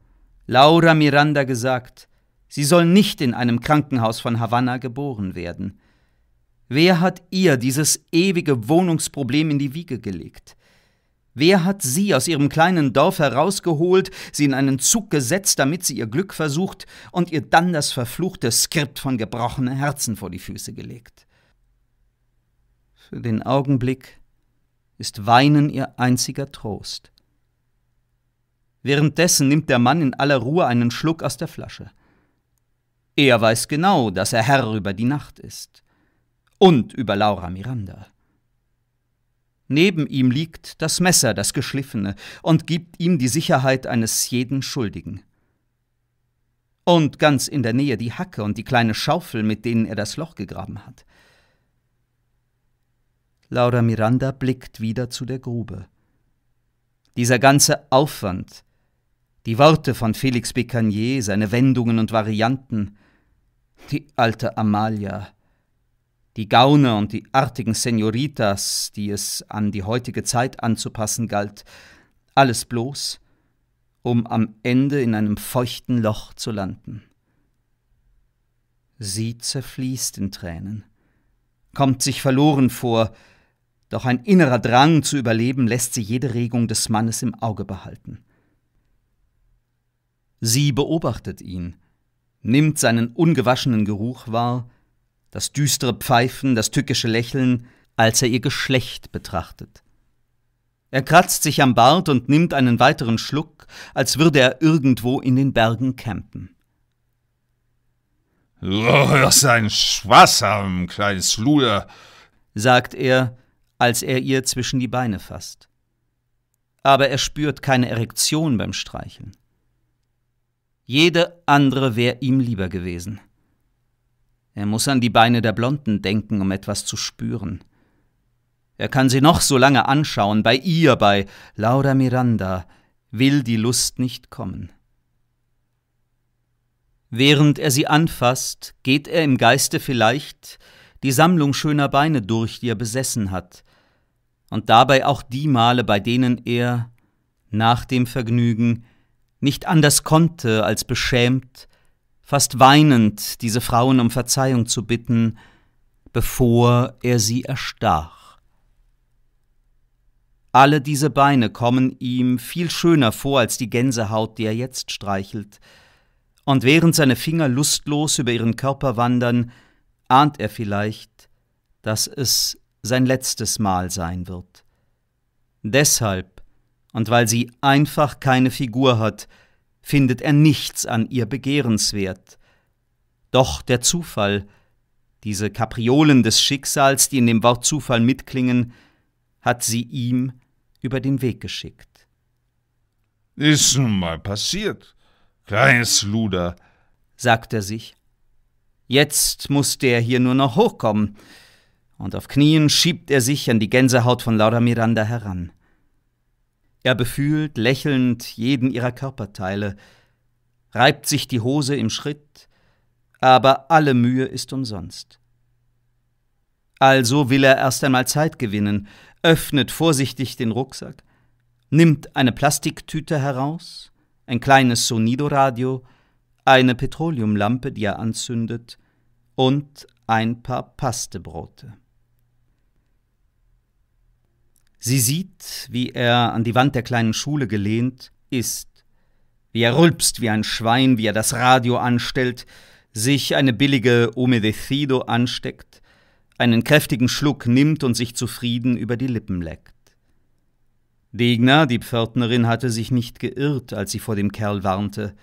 A: Laura Miranda, gesagt, Sie soll nicht in einem Krankenhaus von Havanna geboren werden. Wer hat ihr dieses ewige Wohnungsproblem in die Wiege gelegt? Wer hat sie aus ihrem kleinen Dorf herausgeholt, sie in einen Zug gesetzt, damit sie ihr Glück versucht und ihr dann das verfluchte Skript von gebrochenen Herzen vor die Füße gelegt? Für den Augenblick ist Weinen ihr einziger Trost. Währenddessen nimmt der Mann in aller Ruhe einen Schluck aus der Flasche. Er weiß genau, dass er Herr über die Nacht ist. Und über Laura Miranda. Neben ihm liegt das Messer, das Geschliffene, und gibt ihm die Sicherheit eines jeden Schuldigen. Und ganz in der Nähe die Hacke und die kleine Schaufel, mit denen er das Loch gegraben hat. Laura Miranda blickt wieder zu der Grube. Dieser ganze Aufwand, die Worte von Felix Becanier, seine Wendungen und Varianten, die alte Amalia, die Gaune und die artigen Senoritas, die es an die heutige Zeit anzupassen galt, alles bloß, um am Ende in einem feuchten Loch zu landen. Sie zerfließt in Tränen, kommt sich verloren vor, doch ein innerer Drang zu überleben lässt sie jede Regung des Mannes im Auge behalten. Sie beobachtet ihn, nimmt seinen ungewaschenen Geruch wahr, das düstere Pfeifen, das tückische Lächeln, als er ihr Geschlecht betrachtet. Er kratzt sich am Bart und nimmt einen weiteren Schluck, als würde er irgendwo in den Bergen campen.
B: Oh, das ist ein Schwassam,
A: kleines Luder, sagt er, als er ihr zwischen die Beine fasst. Aber er spürt keine Erektion beim Streicheln. Jede andere wäre ihm lieber gewesen. Er muss an die Beine der Blonden denken, um etwas zu spüren. Er kann sie noch so lange anschauen, bei ihr, bei Laura Miranda, will die Lust nicht kommen. Während er sie anfasst, geht er im Geiste vielleicht die Sammlung schöner Beine durch, die er besessen hat, und dabei auch die Male, bei denen er, nach dem Vergnügen, nicht anders konnte, als beschämt, fast weinend diese Frauen um Verzeihung zu bitten, bevor er sie erstach. Alle diese Beine kommen ihm viel schöner vor als die Gänsehaut, die er jetzt streichelt, und während seine Finger lustlos über ihren Körper wandern, ahnt er vielleicht, dass es sein letztes Mal sein wird. Deshalb und weil sie einfach keine Figur hat, findet er nichts an ihr begehrenswert. Doch der Zufall, diese Kapriolen des Schicksals, die in dem Wort Zufall mitklingen, hat sie ihm über den Weg geschickt. Ist nun mal passiert, kleines Luder, sagt er sich. Jetzt muß der hier nur noch hochkommen. Und auf Knien schiebt er sich an die Gänsehaut von Laura Miranda heran. Er befühlt lächelnd jeden ihrer Körperteile, reibt sich die Hose im Schritt, aber alle Mühe ist umsonst. Also will er erst einmal Zeit gewinnen, öffnet vorsichtig den Rucksack, nimmt eine Plastiktüte heraus, ein kleines Sonido-Radio, eine Petroleumlampe, die er anzündet, und ein paar Pastebrote. Sie sieht, wie er an die Wand der kleinen Schule gelehnt ist, wie er rülpst wie ein Schwein, wie er das Radio anstellt, sich eine billige Omedecido ansteckt, einen kräftigen Schluck nimmt und sich zufrieden über die Lippen leckt. Degner, die Pförtnerin, hatte sich nicht geirrt, als sie vor dem Kerl warnte.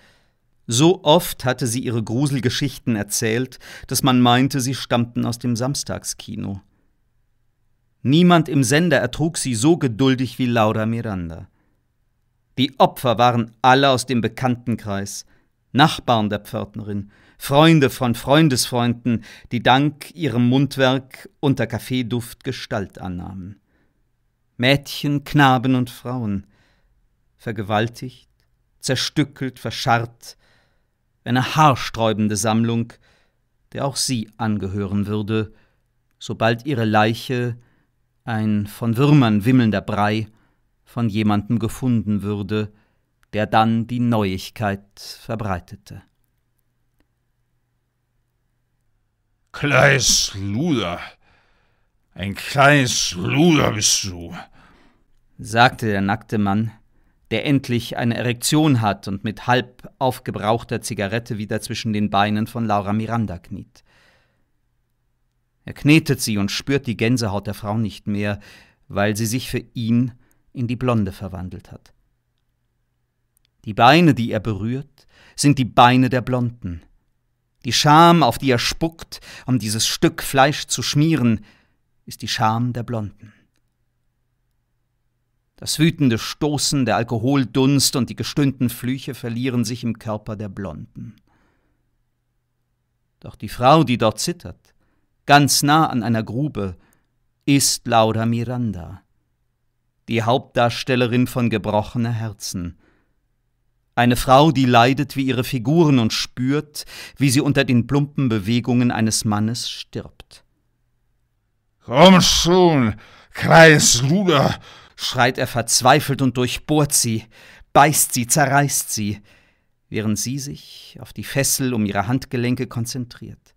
A: So oft hatte sie ihre Gruselgeschichten erzählt, dass man meinte, sie stammten aus dem Samstagskino. Niemand im Sender ertrug sie so geduldig wie Laura Miranda. Die Opfer waren alle aus dem Bekanntenkreis, Nachbarn der Pförtnerin, Freunde von Freundesfreunden, die dank ihrem Mundwerk unter Kaffeeduft Gestalt annahmen. Mädchen, Knaben und Frauen, vergewaltigt, zerstückelt, verscharrt, eine haarsträubende Sammlung, der auch sie angehören würde, sobald ihre Leiche ein von Würmern wimmelnder Brei, von jemandem gefunden würde, der dann die Neuigkeit verbreitete.
B: Kleines Luder, ein kleines Luder bist du, sagte
A: der nackte Mann, der endlich eine Erektion hat und mit halb aufgebrauchter Zigarette wieder zwischen den Beinen von Laura Miranda kniet. Er knetet sie und spürt die Gänsehaut der Frau nicht mehr, weil sie sich für ihn in die Blonde verwandelt hat. Die Beine, die er berührt, sind die Beine der Blonden. Die Scham, auf die er spuckt, um dieses Stück Fleisch zu schmieren, ist die Scham der Blonden. Das wütende Stoßen, der Alkoholdunst und die gestöhnten Flüche verlieren sich im Körper der Blonden. Doch die Frau, die dort zittert, ganz nah an einer Grube, ist Laura Miranda, die Hauptdarstellerin von Gebrochene Herzen. Eine Frau, die leidet wie ihre Figuren und spürt, wie sie unter den plumpen Bewegungen eines Mannes stirbt.
B: Komm schon, kleines Luder!
A: schreit er verzweifelt und durchbohrt sie, beißt sie, zerreißt sie, während sie sich auf die Fessel um ihre Handgelenke konzentriert.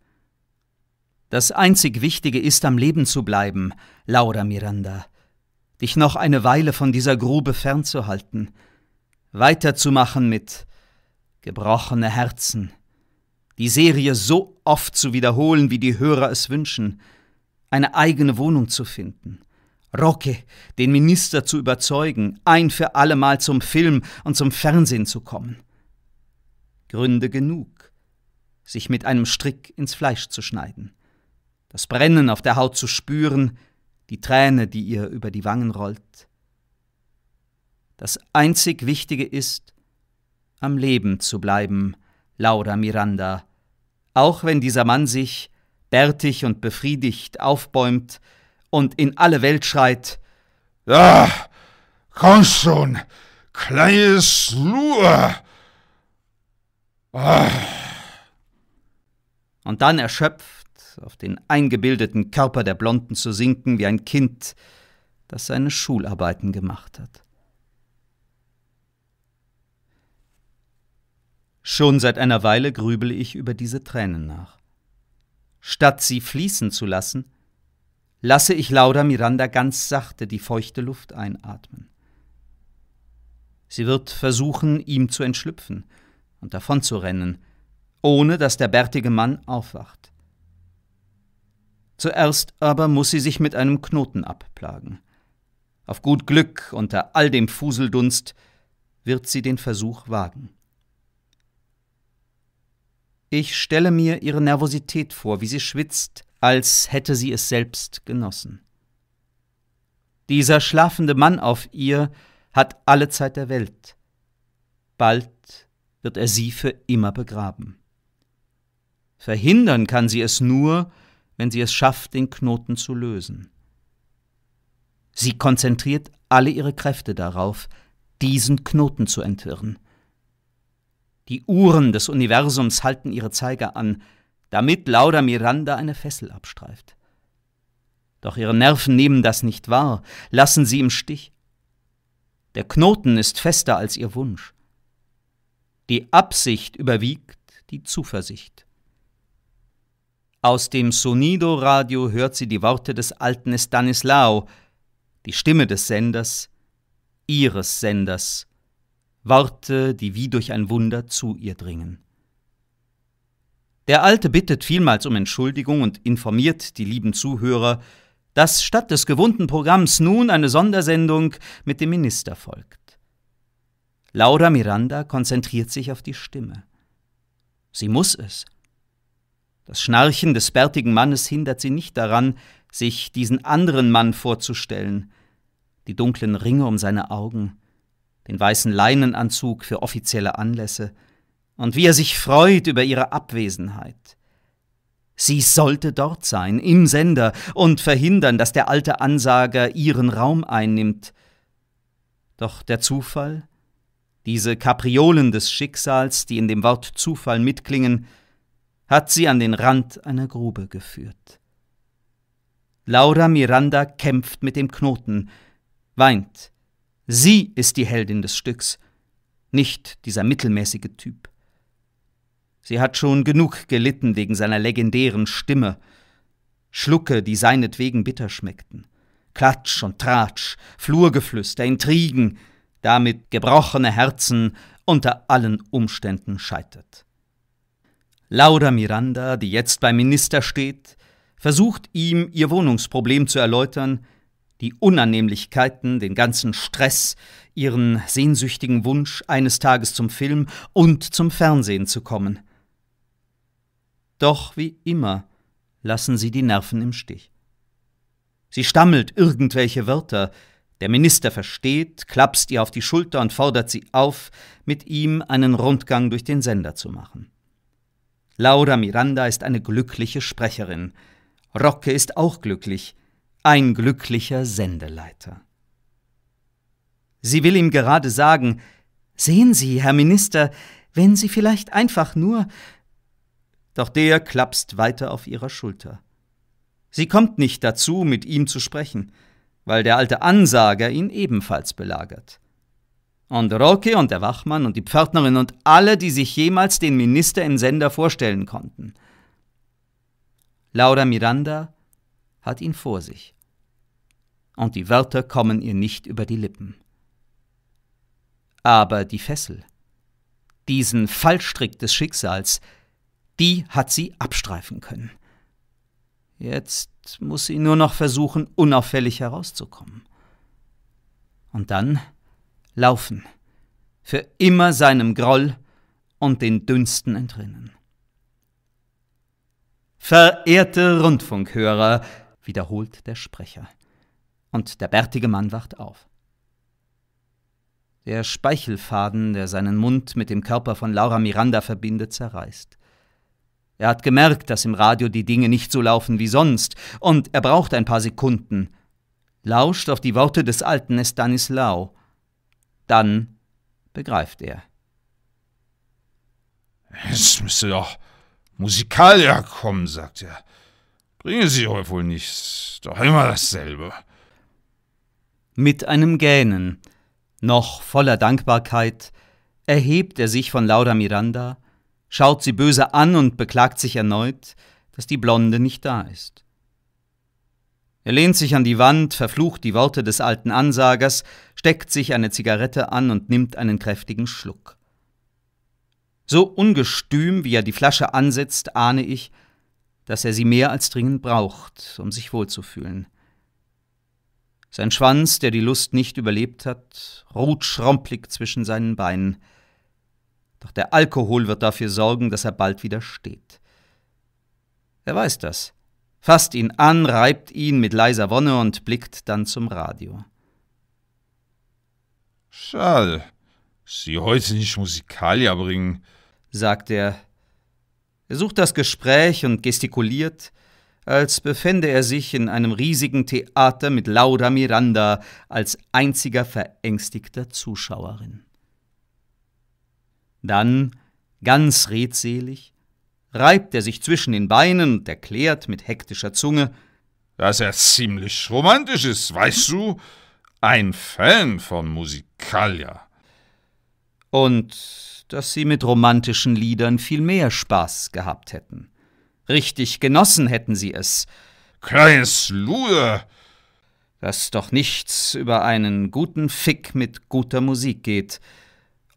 A: Das einzig Wichtige ist, am Leben zu bleiben, Laura Miranda. Dich noch eine Weile von dieser Grube fernzuhalten. Weiterzumachen mit Gebrochene Herzen. Die Serie so oft zu wiederholen, wie die Hörer es wünschen. Eine eigene Wohnung zu finden. Roque, den Minister zu überzeugen, ein für allemal zum Film und zum Fernsehen zu kommen. Gründe genug, sich mit einem Strick ins Fleisch zu schneiden das Brennen auf der Haut zu spüren, die Träne, die ihr über die Wangen rollt. Das einzig Wichtige ist, am Leben zu bleiben, Laura Miranda, auch wenn dieser Mann sich, bärtig und befriedigt, aufbäumt und in alle Welt schreit: Ja,
B: komm schon, kleines Nur! Ach.
A: Und dann erschöpft, auf den eingebildeten Körper der Blonden zu sinken wie ein Kind, das seine Schularbeiten gemacht hat. Schon seit einer Weile grübele ich über diese Tränen nach. Statt sie fließen zu lassen, lasse ich Lauda Miranda ganz sachte die feuchte Luft einatmen. Sie wird versuchen, ihm zu entschlüpfen und davonzurennen, ohne dass der bärtige Mann aufwacht. Zuerst aber muss sie sich mit einem Knoten abplagen. Auf gut Glück unter all dem Fuseldunst wird sie den Versuch wagen. Ich stelle mir ihre Nervosität vor, wie sie schwitzt, als hätte sie es selbst genossen. Dieser schlafende Mann auf ihr hat alle Zeit der Welt. Bald wird er sie für immer begraben. Verhindern kann sie es nur, wenn sie es schafft, den Knoten zu lösen. Sie konzentriert alle ihre Kräfte darauf, diesen Knoten zu entwirren. Die Uhren des Universums halten ihre Zeiger an, damit Laura Miranda eine Fessel abstreift. Doch ihre Nerven nehmen das nicht wahr, lassen sie im Stich. Der Knoten ist fester als ihr Wunsch. Die Absicht überwiegt die Zuversicht. Aus dem Sonido-Radio hört sie die Worte des alten Stanislao, die Stimme des Senders, ihres Senders, Worte, die wie durch ein Wunder zu ihr dringen. Der Alte bittet vielmals um Entschuldigung und informiert die lieben Zuhörer, dass statt des gewohnten Programms nun eine Sondersendung mit dem Minister folgt. Laura Miranda konzentriert sich auf die Stimme. Sie muss es, das Schnarchen des bärtigen Mannes hindert sie nicht daran, sich diesen anderen Mann vorzustellen, die dunklen Ringe um seine Augen, den weißen Leinenanzug für offizielle Anlässe, und wie er sich freut über ihre Abwesenheit. Sie sollte dort sein, im Sender, und verhindern, dass der alte Ansager ihren Raum einnimmt. Doch der Zufall, diese Kapriolen des Schicksals, die in dem Wort Zufall mitklingen, hat sie an den Rand einer Grube geführt. Laura Miranda kämpft mit dem Knoten, weint. Sie ist die Heldin des Stücks, nicht dieser mittelmäßige Typ. Sie hat schon genug gelitten wegen seiner legendären Stimme. Schlucke, die seinetwegen bitter schmeckten. Klatsch und Tratsch, Flurgeflüster, Intrigen, damit gebrochene Herzen unter allen Umständen scheitert. Laura Miranda, die jetzt beim Minister steht, versucht ihm ihr Wohnungsproblem zu erläutern, die Unannehmlichkeiten, den ganzen Stress, ihren sehnsüchtigen Wunsch, eines Tages zum Film und zum Fernsehen zu kommen. Doch wie immer lassen sie die Nerven im Stich. Sie stammelt irgendwelche Wörter, der Minister versteht, klapst ihr auf die Schulter und fordert sie auf, mit ihm einen Rundgang durch den Sender zu machen. Laura Miranda ist eine glückliche Sprecherin. Rocke ist auch glücklich, ein glücklicher Sendeleiter. Sie will ihm gerade sagen, Sehen Sie, Herr Minister, wenn Sie vielleicht einfach nur. Doch der klapst weiter auf ihrer Schulter. Sie kommt nicht dazu, mit ihm zu sprechen, weil der alte Ansager ihn ebenfalls belagert. Und Rocky und der Wachmann und die Pförtnerin und alle, die sich jemals den Minister im Sender vorstellen konnten. Laura Miranda hat ihn vor sich. Und die Wörter kommen ihr nicht über die Lippen. Aber die Fessel, diesen Fallstrick des Schicksals, die hat sie abstreifen können. Jetzt muss sie nur noch versuchen, unauffällig herauszukommen. Und dann laufen, für immer seinem Groll und den Dünsten entrinnen. Verehrte Rundfunkhörer, wiederholt der Sprecher, und der bärtige Mann wacht auf. Der Speichelfaden, der seinen Mund mit dem Körper von Laura Miranda verbindet, zerreißt. Er hat gemerkt, dass im Radio die Dinge nicht so laufen wie sonst, und er braucht ein paar Sekunden, lauscht auf die Worte des alten Estanislao,
B: dann begreift er. Es müsste doch Musikalier kommen, sagt er. Bringen Sie euch wohl nichts, doch immer dasselbe. Mit einem Gähnen,
A: noch voller Dankbarkeit, erhebt er sich von Laura Miranda, schaut sie böse an und beklagt sich erneut, dass die Blonde nicht da ist. Er lehnt sich an die Wand, verflucht die Worte des alten Ansagers, steckt sich eine Zigarette an und nimmt einen kräftigen Schluck. So ungestüm, wie er die Flasche ansetzt, ahne ich, dass er sie mehr als dringend braucht, um sich wohlzufühlen. Sein Schwanz, der die Lust nicht überlebt hat, ruht schromplig zwischen seinen Beinen. Doch der Alkohol wird dafür sorgen, dass er bald wieder steht. Er weiß das fasst ihn an, reibt ihn mit leiser Wonne und blickt dann zum Radio. Schade, Sie heute
B: nicht Musikalia bringen, sagt er.
A: Er sucht das Gespräch und gestikuliert, als befände er sich in einem riesigen Theater mit Laura Miranda als einziger verängstigter Zuschauerin. Dann, ganz redselig, reibt er sich zwischen den Beinen und erklärt mit hektischer Zunge,
B: dass er ziemlich romantisch ist, weißt du? Ein Fan von Musikalia.
A: Und dass sie mit romantischen Liedern viel mehr Spaß gehabt hätten. Richtig genossen hätten sie es. Kleines Luder! Dass doch nichts über einen guten Fick mit guter Musik geht.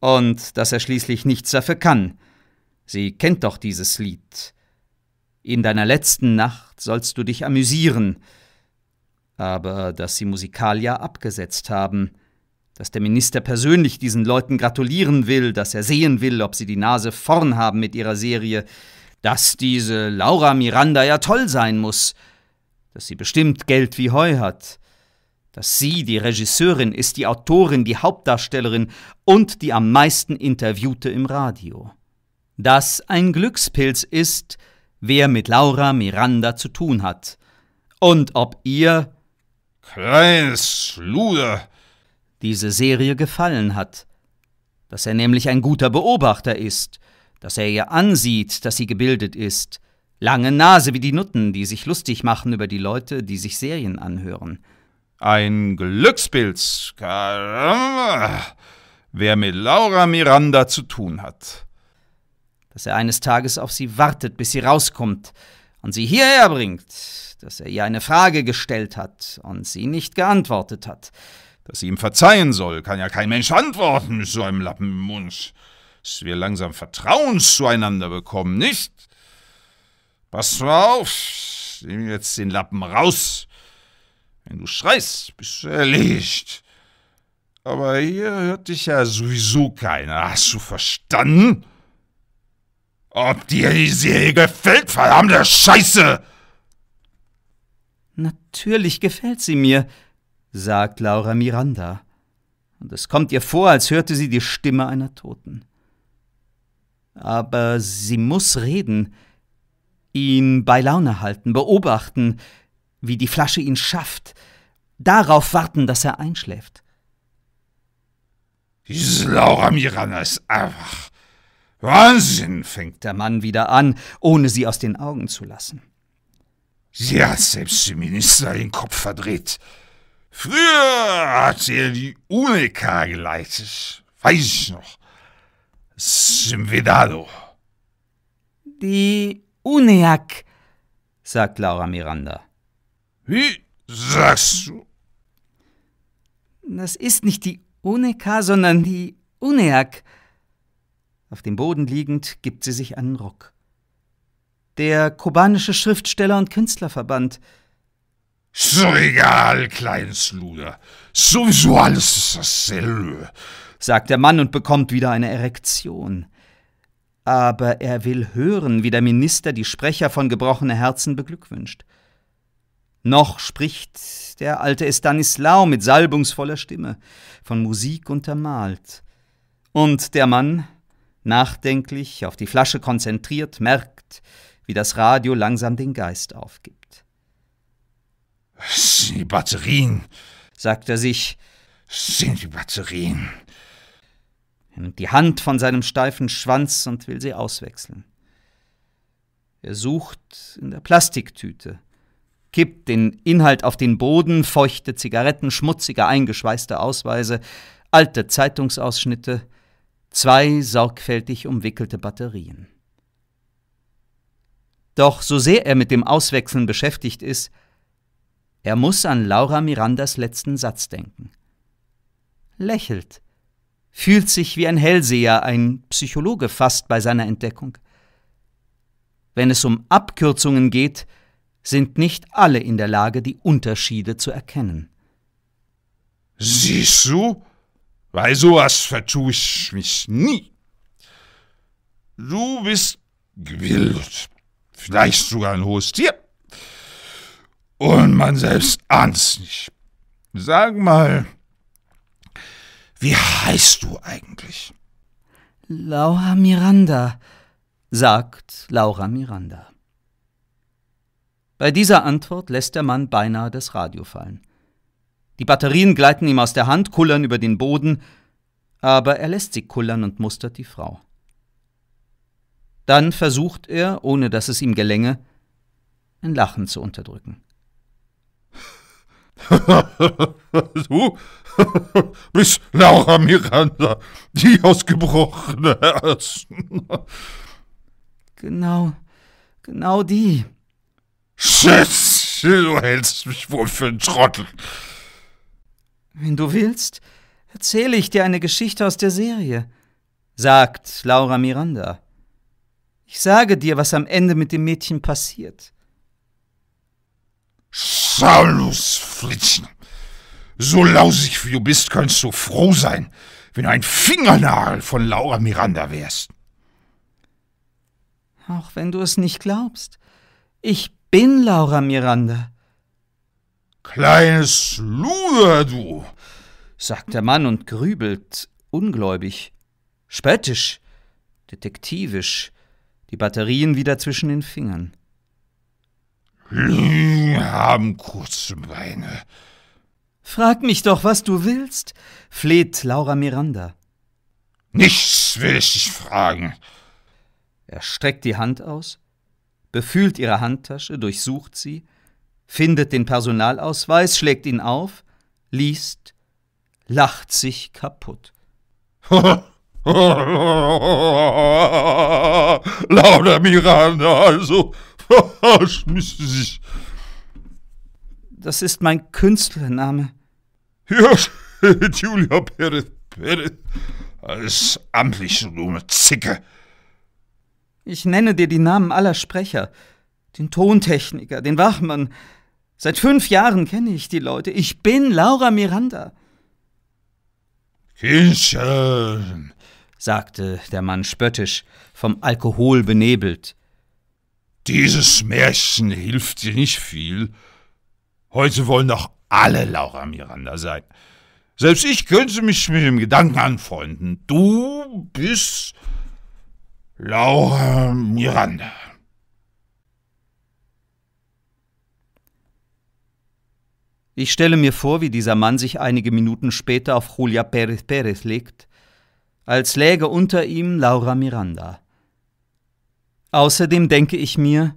A: Und dass er schließlich nichts dafür kann. Sie kennt doch dieses Lied. In deiner letzten Nacht sollst du dich amüsieren. Aber dass sie Musikalia abgesetzt haben, dass der Minister persönlich diesen Leuten gratulieren will, dass er sehen will, ob sie die Nase vorn haben mit ihrer Serie, dass diese Laura Miranda ja toll sein muss, dass sie bestimmt Geld wie Heu hat, dass sie die Regisseurin ist, die Autorin, die Hauptdarstellerin und die am meisten Interviewte im Radio dass ein Glückspilz ist, wer mit Laura Miranda zu tun hat. Und ob ihr Kleines Luder diese Serie gefallen hat. Dass er nämlich ein guter Beobachter ist, dass er ihr ansieht, dass sie gebildet ist. Lange Nase wie die Nutten, die sich lustig machen über die Leute,
B: die sich Serien anhören. Ein Glückspilz, caramba, wer mit Laura Miranda zu tun hat dass er
A: eines Tages auf sie wartet, bis sie rauskommt und sie hierher bringt, dass er ihr eine
B: Frage gestellt hat und sie nicht geantwortet hat. Dass sie ihm verzeihen soll, kann ja kein Mensch antworten mit so einem Lappen im Mund. Dass wir langsam Vertrauen zueinander bekommen, nicht? Pass mal auf, nimm jetzt den Lappen raus. Wenn du schreist, bist du erledigt. Aber hier hört dich ja sowieso keiner. Hast du verstanden? Ob dir die Serie gefällt, verdammte Scheiße!
A: Natürlich gefällt sie mir, sagt Laura Miranda. Und es kommt ihr vor, als hörte sie die Stimme einer Toten. Aber sie muss reden, ihn bei Laune halten, beobachten, wie die Flasche ihn schafft, darauf warten, dass er einschläft.
B: Diese Laura Miranda ist einfach Wahnsinn, fängt
A: der Mann wieder an, ohne sie aus den Augen zu lassen. Sie hat selbst dem
B: Minister den Kopf verdreht. Früher hat sie die UNEK geleitet, weiß ich noch. Simvedado.
A: Die UNEAC,
B: sagt Laura Miranda.
A: Wie sagst du? Das ist nicht die UNEK, sondern die UNEAC. Auf dem Boden liegend gibt sie sich einen Ruck. Der kubanische Schriftsteller und Künstlerverband.
B: So egal, kleines Luder. Sowieso alles ist dasselbe,
A: sagt der Mann und bekommt wieder eine Erektion. Aber er will hören, wie der Minister die Sprecher von gebrochene Herzen beglückwünscht. Noch spricht der alte Estanislau mit salbungsvoller Stimme, von Musik untermalt. Und der Mann nachdenklich auf die Flasche konzentriert, merkt, wie das Radio langsam den Geist aufgibt. Sind die Batterien, sagt er sich. Sind die Batterien. Er nimmt die Hand von seinem steifen Schwanz und will sie auswechseln. Er sucht in der Plastiktüte, kippt den Inhalt auf den Boden, feuchte Zigaretten, schmutzige, eingeschweißte Ausweise, alte Zeitungsausschnitte, zwei sorgfältig umwickelte Batterien. Doch so sehr er mit dem Auswechseln beschäftigt ist, er muss an Laura Mirandas letzten Satz denken. Lächelt, fühlt sich wie ein Hellseher, ein Psychologe fast bei seiner Entdeckung. Wenn es um Abkürzungen geht, sind nicht alle in der
B: Lage, die Unterschiede zu erkennen. Siehst du? Bei sowas vertue ich mich nie. Du bist gebildet, vielleicht sogar ein hohes Tier. Und man selbst ahnt's nicht. Sag mal, wie heißt du eigentlich?
A: Laura Miranda, sagt Laura Miranda. Bei dieser Antwort lässt der Mann beinahe das Radio fallen. Die Batterien gleiten ihm aus der Hand, kullern über den Boden, aber er lässt sie kullern und mustert die Frau. Dann versucht er, ohne dass es ihm gelänge, ein Lachen zu unterdrücken.
B: du bist Laura Miranda, die ausgebrochene Herzen. genau, genau die. Schiss, du hältst mich wohl für einen Trottel.
A: Wenn du willst, erzähle ich dir eine Geschichte aus der Serie, sagt Laura Miranda. Ich sage dir, was am Ende mit dem Mädchen passiert.
B: Saulus Fritzen,
A: so lausig
B: wie du bist, könntest du froh sein, wenn du ein Fingernagel von Laura Miranda wärst.
A: Auch wenn du es nicht glaubst, ich bin Laura Miranda. Kleines Luder, du! sagt der Mann und grübelt, ungläubig, spöttisch, detektivisch, die Batterien wieder zwischen den Fingern.
B: Lügen hm, haben kurze Beine.
A: Frag mich doch, was du willst, fleht Laura Miranda. Nichts
B: will ich dich fragen. Er
A: streckt die Hand aus, befühlt ihre Handtasche, durchsucht sie, findet den Personalausweis, schlägt ihn auf, liest, lacht sich kaputt.
B: Laura Miranda, also Sie sich.
A: Das ist mein Künstlername.
B: Ja, Julia Perez, Perez, als amtliche dumme Zicke.
A: Ich nenne dir die Namen aller Sprecher, den Tontechniker, den Wachmann, Seit fünf Jahren kenne ich die Leute. Ich bin Laura Miranda. Kindchen, sagte der Mann spöttisch, vom Alkohol
B: benebelt. Dieses Märchen hilft dir nicht viel. Heute wollen doch alle Laura Miranda sein. Selbst ich könnte mich mit dem Gedanken anfreunden. Du bist Laura Miranda.
A: Ich stelle mir vor, wie dieser Mann sich einige Minuten später auf Julia Perez Perez legt, als läge unter ihm Laura Miranda. Außerdem denke ich mir,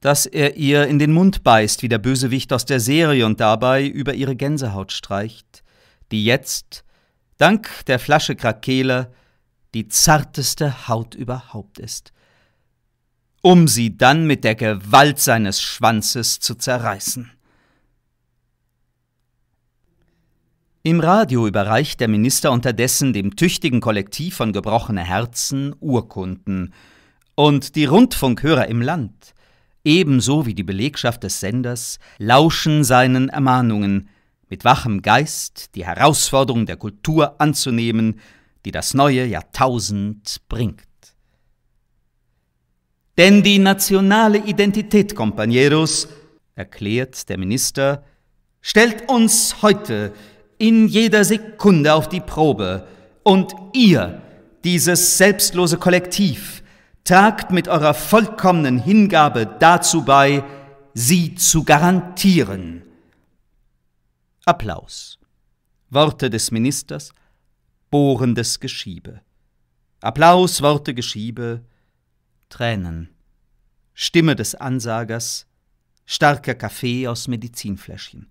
A: dass er ihr in den Mund beißt wie der Bösewicht aus der Serie und dabei über ihre Gänsehaut streicht, die jetzt, dank der Flasche Krakela, die zarteste Haut überhaupt ist, um sie dann mit der Gewalt seines Schwanzes zu zerreißen. Im Radio überreicht der Minister unterdessen dem tüchtigen Kollektiv von gebrochene Herzen Urkunden. Und die Rundfunkhörer im Land, ebenso wie die Belegschaft des Senders, lauschen seinen Ermahnungen, mit wachem Geist die Herausforderung der Kultur anzunehmen, die das neue Jahrtausend bringt. Denn die nationale Identität, Compañeros, erklärt der Minister, stellt uns heute in jeder Sekunde auf die Probe. Und ihr, dieses selbstlose Kollektiv, tragt mit eurer vollkommenen Hingabe dazu bei, sie zu garantieren. Applaus. Worte des Ministers, bohrendes Geschiebe. Applaus, Worte, Geschiebe, Tränen. Stimme des Ansagers, starker Kaffee aus Medizinfläschchen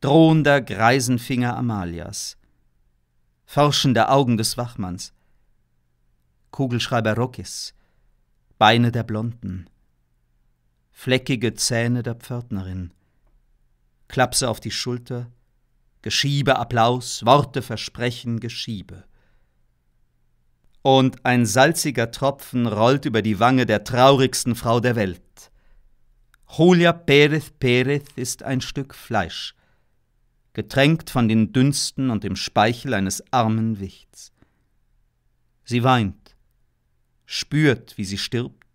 A: drohender Greisenfinger Amalias, forschende Augen des Wachmanns, Kugelschreiber Rockis, Beine der Blonden, fleckige Zähne der Pförtnerin, Klapse auf die Schulter, Geschiebe, Applaus, Worte, Versprechen, Geschiebe. Und ein salziger Tropfen rollt über die Wange der traurigsten Frau der Welt. Julia Perez Perez ist ein Stück Fleisch, getränkt von den Dünsten und dem Speichel eines armen Wichts. Sie weint, spürt, wie sie stirbt,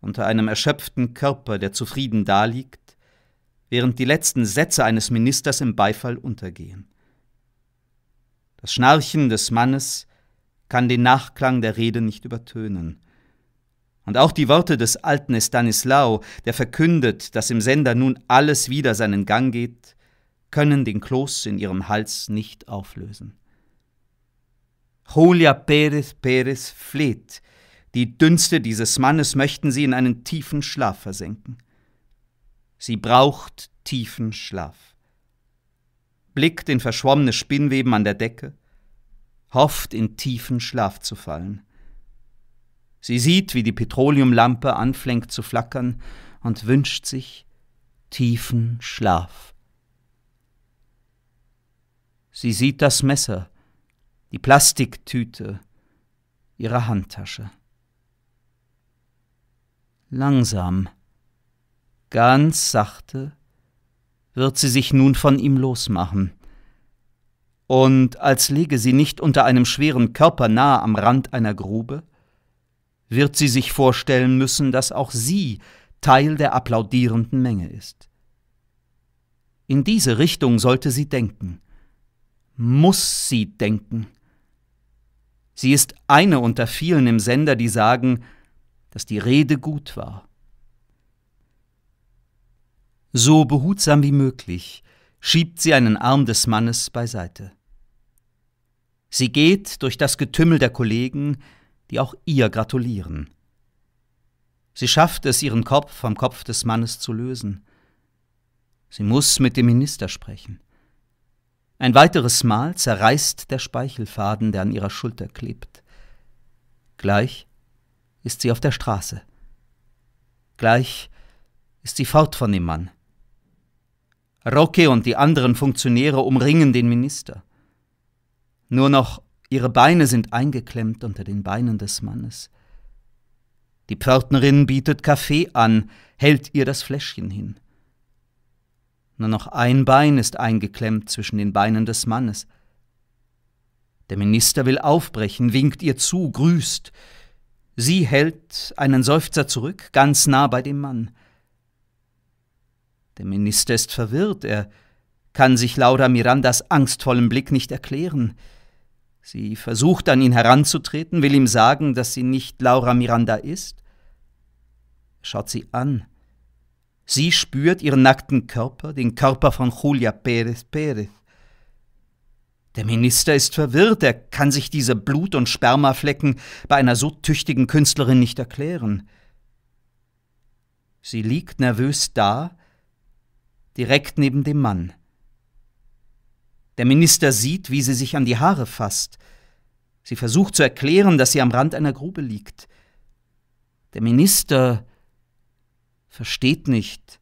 A: unter einem erschöpften Körper, der zufrieden daliegt, während die letzten Sätze eines Ministers im Beifall untergehen. Das Schnarchen des Mannes kann den Nachklang der Rede nicht übertönen. Und auch die Worte des alten Stanislao, der verkündet, dass im Sender nun alles wieder seinen Gang geht, können den Kloß in ihrem Hals nicht auflösen. Julia Perez Perez fleht. Die Dünste dieses Mannes möchten sie in einen tiefen Schlaf versenken. Sie braucht tiefen Schlaf. Blickt in verschwommene Spinnweben an der Decke, hofft in tiefen Schlaf zu fallen. Sie sieht, wie die Petroleumlampe anfängt zu flackern und wünscht sich tiefen Schlaf. Sie sieht das Messer, die Plastiktüte, ihre Handtasche. Langsam, ganz sachte, wird sie sich nun von ihm losmachen. Und als läge sie nicht unter einem schweren Körper nahe am Rand einer Grube, wird sie sich vorstellen müssen, dass auch sie Teil der applaudierenden Menge ist. In diese Richtung sollte sie denken – muss sie denken. Sie ist eine unter vielen im Sender, die sagen, dass die Rede gut war. So behutsam wie möglich schiebt sie einen Arm des Mannes beiseite. Sie geht durch das Getümmel der Kollegen, die auch ihr gratulieren. Sie schafft es, ihren Kopf vom Kopf des Mannes zu lösen. Sie muss mit dem Minister sprechen. Ein weiteres Mal zerreißt der Speichelfaden, der an ihrer Schulter klebt. Gleich ist sie auf der Straße. Gleich ist sie fort von dem Mann. Rocke und die anderen Funktionäre umringen den Minister. Nur noch ihre Beine sind eingeklemmt unter den Beinen des Mannes. Die Pförtnerin bietet Kaffee an, hält ihr das Fläschchen hin. Nur noch ein Bein ist eingeklemmt zwischen den Beinen des Mannes. Der Minister will aufbrechen, winkt ihr zu, grüßt. Sie hält einen Seufzer zurück, ganz nah bei dem Mann. Der Minister ist verwirrt, er kann sich Laura Mirandas angstvollen Blick nicht erklären. Sie versucht an ihn heranzutreten, will ihm sagen, dass sie nicht Laura Miranda ist. Er schaut sie an, Sie spürt ihren nackten Körper, den Körper von Julia Pérez Pérez. Der Minister ist verwirrt, er kann sich diese Blut- und Spermaflecken bei einer so tüchtigen Künstlerin nicht erklären. Sie liegt nervös da, direkt neben dem Mann. Der Minister sieht, wie sie sich an die Haare fasst. Sie versucht zu erklären, dass sie am Rand einer Grube liegt. Der Minister versteht nicht.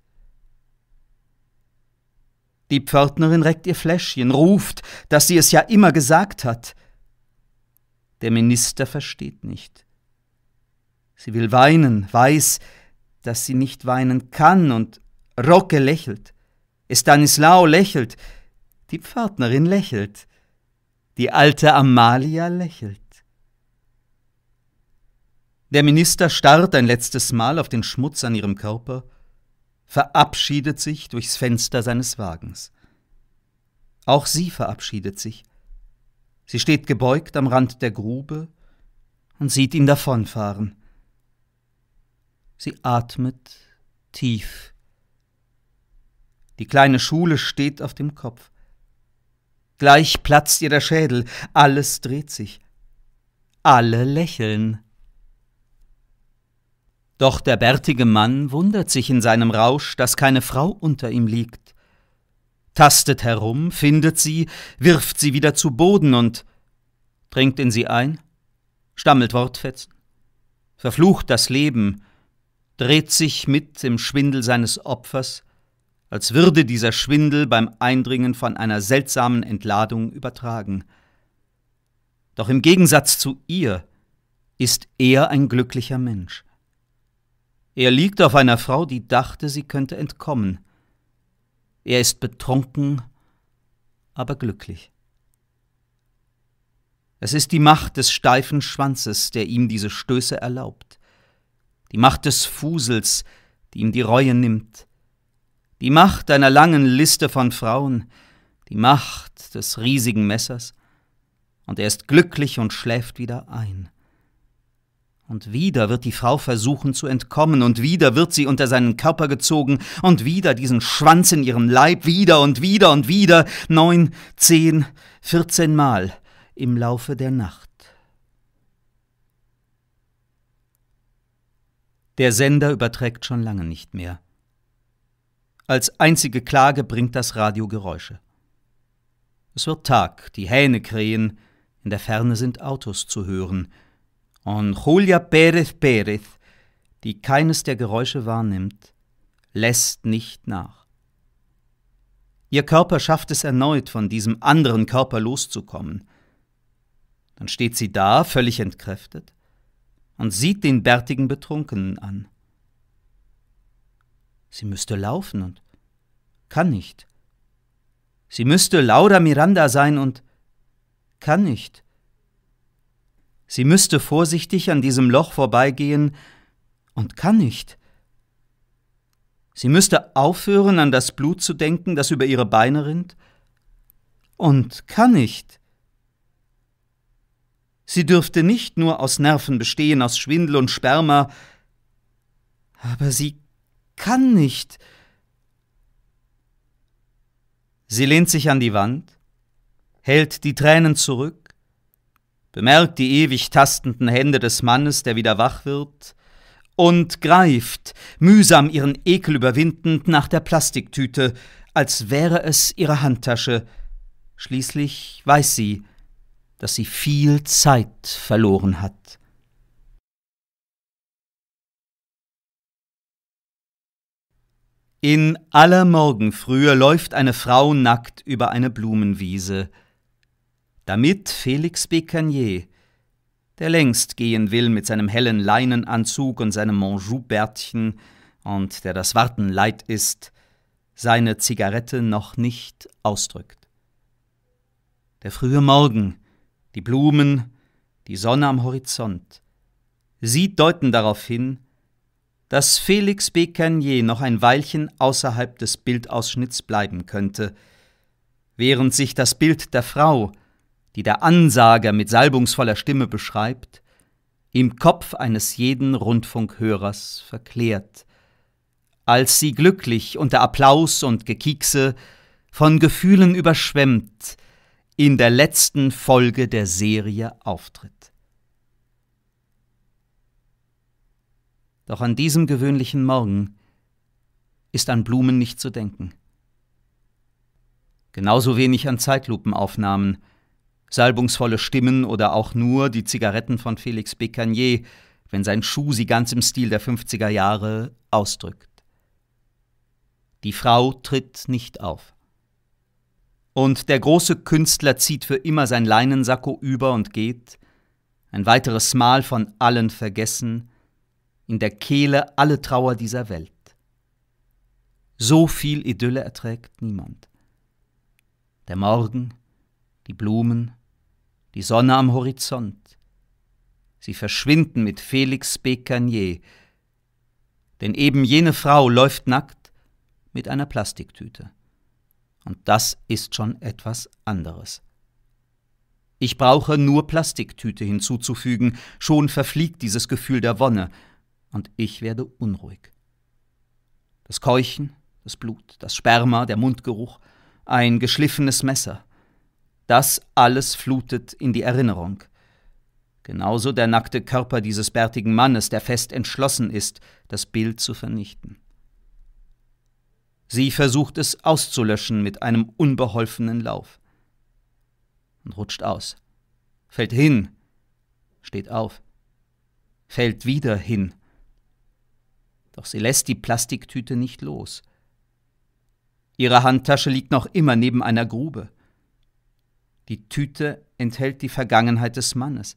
A: Die Pförtnerin reckt ihr Fläschchen, ruft, dass sie es ja immer gesagt hat. Der Minister versteht nicht. Sie will weinen, weiß, dass sie nicht weinen kann, und Rocke lächelt. Estanislao lächelt. Die Pförtnerin lächelt. Die alte Amalia lächelt. Der Minister starrt ein letztes Mal auf den Schmutz an ihrem Körper, verabschiedet sich durchs Fenster seines Wagens. Auch sie verabschiedet sich. Sie steht gebeugt am Rand der Grube und sieht ihn davonfahren. Sie atmet tief. Die kleine Schule steht auf dem Kopf. Gleich platzt ihr der Schädel, alles dreht sich. Alle lächeln. Doch der bärtige Mann wundert sich in seinem Rausch, dass keine Frau unter ihm liegt, tastet herum, findet sie, wirft sie wieder zu Boden und dringt in sie ein, stammelt Wortfetzen, verflucht das Leben, dreht sich mit im Schwindel seines Opfers, als würde dieser Schwindel beim Eindringen von einer seltsamen Entladung übertragen. Doch im Gegensatz zu ihr ist er ein glücklicher Mensch. Er liegt auf einer Frau, die dachte, sie könnte entkommen. Er ist betrunken, aber glücklich. Es ist die Macht des steifen Schwanzes, der ihm diese Stöße erlaubt, die Macht des Fusels, die ihm die Reue nimmt, die Macht einer langen Liste von Frauen, die Macht des riesigen Messers, und er ist glücklich und schläft wieder ein. Und wieder wird die Frau versuchen zu entkommen, und wieder wird sie unter seinen Körper gezogen, und wieder diesen Schwanz in ihrem Leib, wieder und wieder und wieder, neun, zehn, vierzehn Mal im Laufe der Nacht. Der Sender überträgt schon lange nicht mehr. Als einzige Klage bringt das Radio Geräusche. Es wird Tag, die Hähne krähen, in der Ferne sind Autos zu hören, und Julia Pérez Pérez, die keines der Geräusche wahrnimmt, lässt nicht nach. Ihr Körper schafft es erneut, von diesem anderen Körper loszukommen. Dann steht sie da, völlig entkräftet, und sieht den bärtigen Betrunkenen an. Sie müsste laufen und kann nicht. Sie müsste Laura Miranda sein und kann nicht. Sie müsste vorsichtig an diesem Loch vorbeigehen und kann nicht. Sie müsste aufhören, an das Blut zu denken, das über ihre Beine rinnt, und kann nicht. Sie dürfte nicht nur aus Nerven bestehen, aus Schwindel und Sperma, aber sie kann nicht. Sie lehnt sich an die Wand, hält die Tränen zurück, bemerkt die ewig tastenden Hände des Mannes, der wieder wach wird, und greift, mühsam ihren Ekel überwindend, nach der Plastiktüte, als wäre es ihre Handtasche. Schließlich weiß sie, dass sie viel Zeit verloren hat. In aller Morgenfrühe läuft eine Frau nackt über eine Blumenwiese damit Felix Becanier, der längst gehen will mit seinem hellen Leinenanzug und seinem Monjou-Bärtchen und der das Warten leid ist, seine Zigarette noch nicht ausdrückt. Der frühe Morgen, die Blumen, die Sonne am Horizont, sie deuten darauf hin, dass Felix Becanier noch ein Weilchen außerhalb des Bildausschnitts bleiben könnte, während sich das Bild der Frau, die der Ansager mit salbungsvoller Stimme beschreibt, im Kopf eines jeden Rundfunkhörers verklärt, als sie glücklich unter Applaus und Gekiekse, von Gefühlen überschwemmt, in der letzten Folge der Serie auftritt. Doch an diesem gewöhnlichen Morgen ist an Blumen nicht zu denken. Genauso wenig an Zeitlupenaufnahmen, Salbungsvolle Stimmen oder auch nur die Zigaretten von Felix Becanier, wenn sein Schuh sie ganz im Stil der 50er Jahre ausdrückt. Die Frau tritt nicht auf. Und der große Künstler zieht für immer sein Leinensacko über und geht, ein weiteres Mal von allen vergessen, in der Kehle alle Trauer dieser Welt. So viel Idylle erträgt niemand. Der Morgen, die Blumen, die Sonne am Horizont. Sie verschwinden mit Felix Becanier, denn eben jene Frau läuft nackt mit einer Plastiktüte. Und das ist schon etwas anderes. Ich brauche nur Plastiktüte hinzuzufügen, schon verfliegt dieses Gefühl der Wonne, und ich werde unruhig. Das Keuchen, das Blut, das Sperma, der Mundgeruch, ein geschliffenes Messer. Das alles flutet in die Erinnerung. Genauso der nackte Körper dieses bärtigen Mannes, der fest entschlossen ist, das Bild zu vernichten. Sie versucht es auszulöschen mit einem unbeholfenen Lauf und rutscht aus, fällt hin, steht auf, fällt wieder hin. Doch sie lässt die Plastiktüte nicht los. Ihre Handtasche liegt noch immer neben einer Grube. Die Tüte enthält die Vergangenheit des Mannes.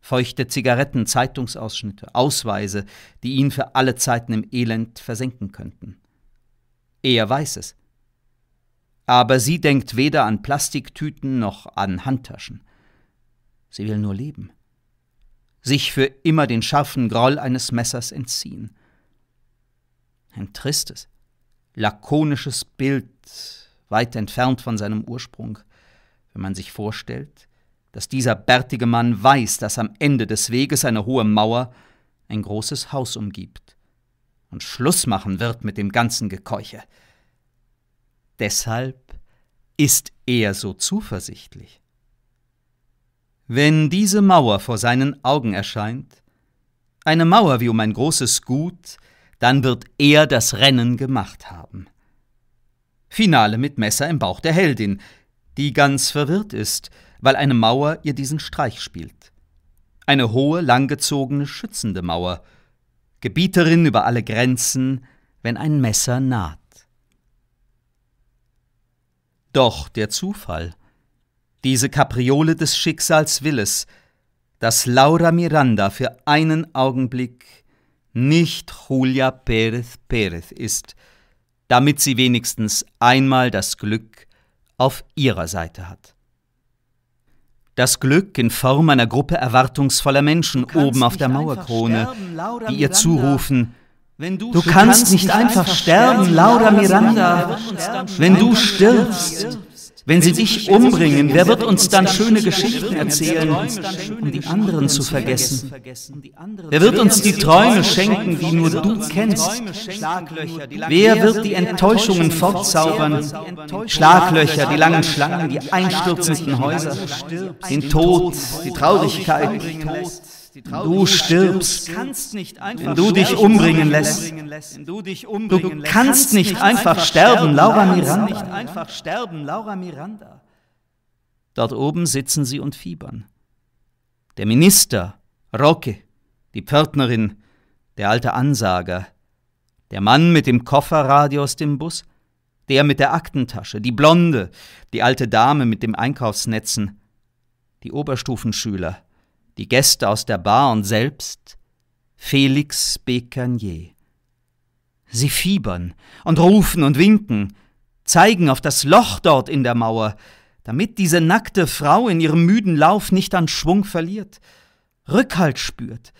A: Feuchte Zigaretten, Zeitungsausschnitte, Ausweise, die ihn für alle Zeiten im Elend versenken könnten. Er weiß es. Aber sie denkt weder an Plastiktüten noch an Handtaschen. Sie will nur leben. Sich für immer den scharfen Groll eines Messers entziehen. Ein tristes, lakonisches Bild, weit entfernt von seinem Ursprung – wenn man sich vorstellt, dass dieser bärtige Mann weiß, dass am Ende des Weges eine hohe Mauer ein großes Haus umgibt und Schluss machen wird mit dem ganzen Gekeuche. Deshalb ist er so zuversichtlich. Wenn diese Mauer vor seinen Augen erscheint, eine Mauer wie um ein großes Gut, dann wird er das Rennen gemacht haben. Finale mit Messer im Bauch der Heldin, die ganz verwirrt ist, weil eine Mauer ihr diesen Streich spielt. Eine hohe, langgezogene, schützende Mauer, Gebieterin über alle Grenzen, wenn ein Messer naht. Doch der Zufall, diese Kapriole des Schicksals will es, dass Laura Miranda für einen Augenblick nicht Julia Perez Perez ist, damit sie wenigstens einmal das Glück auf ihrer Seite hat. Das Glück in Form einer Gruppe erwartungsvoller Menschen oben auf der Mauerkrone, sterben, die ihr zurufen, wenn du, du kannst, kannst, nicht einfach sterben, sterben Laura Miranda, Wenn, du wenn du stirbst, stirbst wenn sie dich umbringen, wer wird uns dann schöne Geschichten erzählen, um die anderen zu vergessen? Wer wird uns die Träume schenken, die nur du kennst? Wer wird die Enttäuschungen fortzaubern? Schlaglöcher, die langen Schlangen, die einstürzenden Häuser, den Tod, die Traurigkeit, du stirbst, wenn du dich umbringen lässt, du, du kannst nicht einfach sterben, Laura Miranda. Dort oben sitzen sie und fiebern. Der Minister, Roque, die Pförtnerin, der alte Ansager, der Mann mit dem Kofferradio aus dem Bus, der mit der Aktentasche, die Blonde, die alte Dame mit dem Einkaufsnetzen, die Oberstufenschüler, die Gäste aus der Bar und selbst Felix Becarnier. Sie fiebern und rufen und winken, zeigen auf das Loch dort in der Mauer, damit diese nackte Frau in ihrem müden Lauf nicht an Schwung verliert, Rückhalt spürt,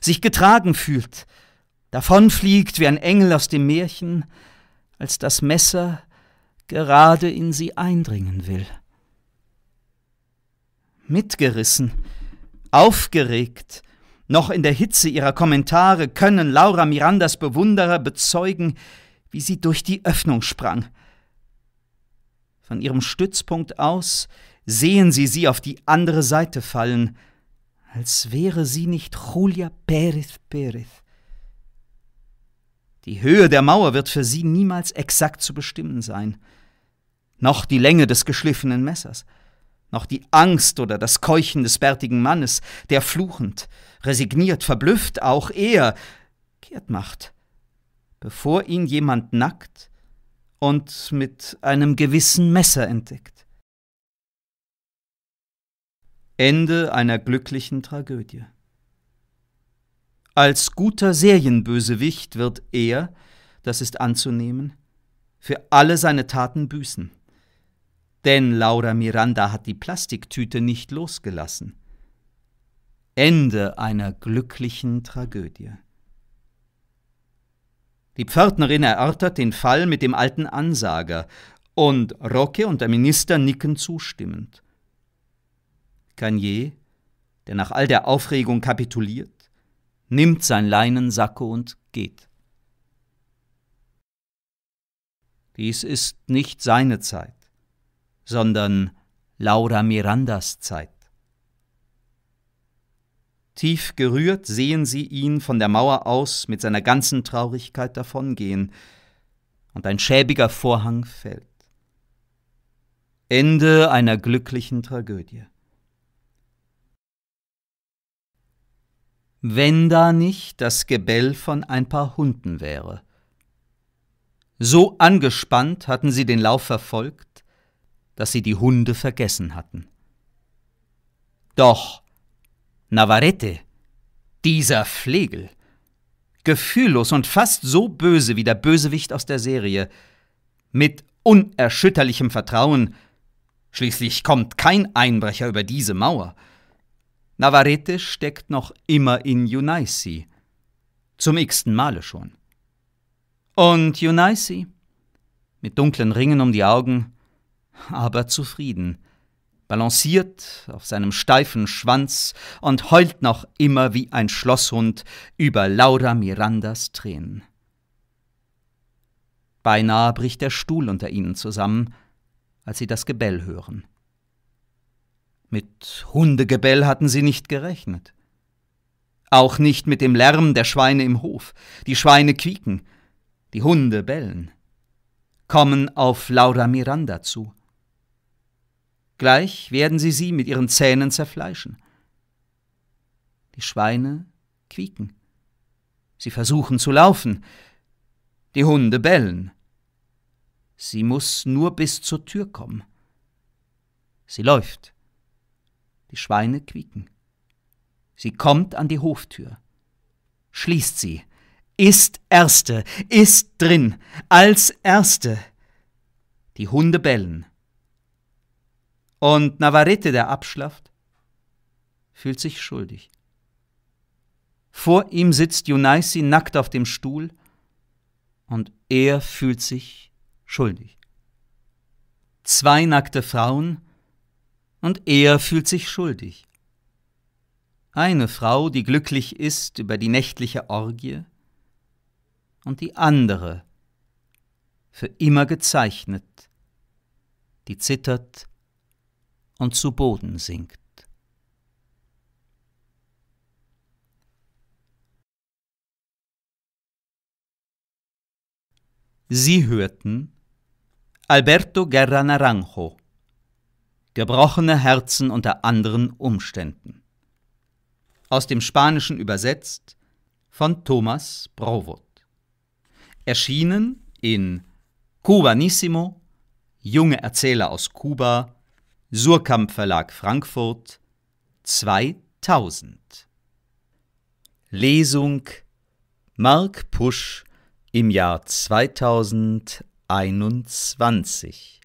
A: sich getragen fühlt, davonfliegt wie ein Engel aus dem Märchen, als das Messer gerade in sie eindringen will. Mitgerissen, Aufgeregt, noch in der Hitze ihrer Kommentare können Laura Mirandas Bewunderer bezeugen, wie sie durch die Öffnung sprang. Von ihrem Stützpunkt aus sehen sie sie auf die andere Seite fallen, als wäre sie nicht Julia Perez Perez. Die Höhe der Mauer wird für sie niemals exakt zu bestimmen sein, noch die Länge des geschliffenen Messers noch die Angst oder das Keuchen des bärtigen Mannes, der fluchend, resigniert, verblüfft auch er kehrt macht, bevor ihn jemand nackt und mit einem gewissen Messer entdeckt. Ende einer glücklichen Tragödie. Als guter Serienbösewicht wird er, das ist anzunehmen, für alle seine Taten büßen denn Laura Miranda hat die Plastiktüte nicht losgelassen. Ende einer glücklichen Tragödie. Die Pförtnerin erörtert den Fall mit dem alten Ansager, und Rocke und der Minister nicken zustimmend. Garnier, der nach all der Aufregung kapituliert, nimmt sein Leinensacko und geht. Dies ist nicht seine Zeit sondern Laura Mirandas Zeit. Tief gerührt sehen sie ihn von der Mauer aus mit seiner ganzen Traurigkeit davongehen, und ein schäbiger Vorhang fällt. Ende einer glücklichen Tragödie. Wenn da nicht das Gebell von ein paar Hunden wäre. So angespannt hatten sie den Lauf verfolgt, dass sie die Hunde vergessen hatten. Doch Navarrete, dieser Flegel, gefühllos und fast so böse wie der Bösewicht aus der Serie, mit unerschütterlichem Vertrauen, schließlich kommt kein Einbrecher über diese Mauer. Navarrete steckt noch immer in Unaisi, zum x-ten Male schon. Und Unaisi, mit dunklen Ringen um die Augen, aber zufrieden, balanciert auf seinem steifen Schwanz und heult noch immer wie ein Schlosshund über Laura Mirandas Tränen. Beinahe bricht der Stuhl unter ihnen zusammen, als sie das Gebell hören. Mit Hundegebell hatten sie nicht gerechnet. Auch nicht mit dem Lärm der Schweine im Hof. Die Schweine quieken, die Hunde bellen, kommen auf Laura Miranda zu gleich werden sie sie mit ihren Zähnen zerfleischen. Die Schweine quieken. Sie versuchen zu laufen. Die Hunde bellen. Sie muss nur bis zur Tür kommen. Sie läuft. Die Schweine quieken. Sie kommt an die Hoftür. Schließt sie. Ist Erste. Ist drin. Als Erste. Die Hunde bellen. Und Navarrete, der abschlafft, fühlt sich schuldig. Vor ihm sitzt Junaisi nackt auf dem Stuhl und er fühlt sich schuldig. Zwei nackte Frauen und er fühlt sich schuldig. Eine Frau, die glücklich ist über die nächtliche Orgie und die andere, für immer gezeichnet, die zittert und zu Boden sinkt. Sie hörten Alberto Guerra Naranjo Gebrochene Herzen unter anderen Umständen aus dem Spanischen übersetzt von Thomas Browot erschienen in Cubanissimo Junge Erzähler aus Kuba Surkamp Verlag Frankfurt 2000 Lesung Mark Pusch im Jahr 2021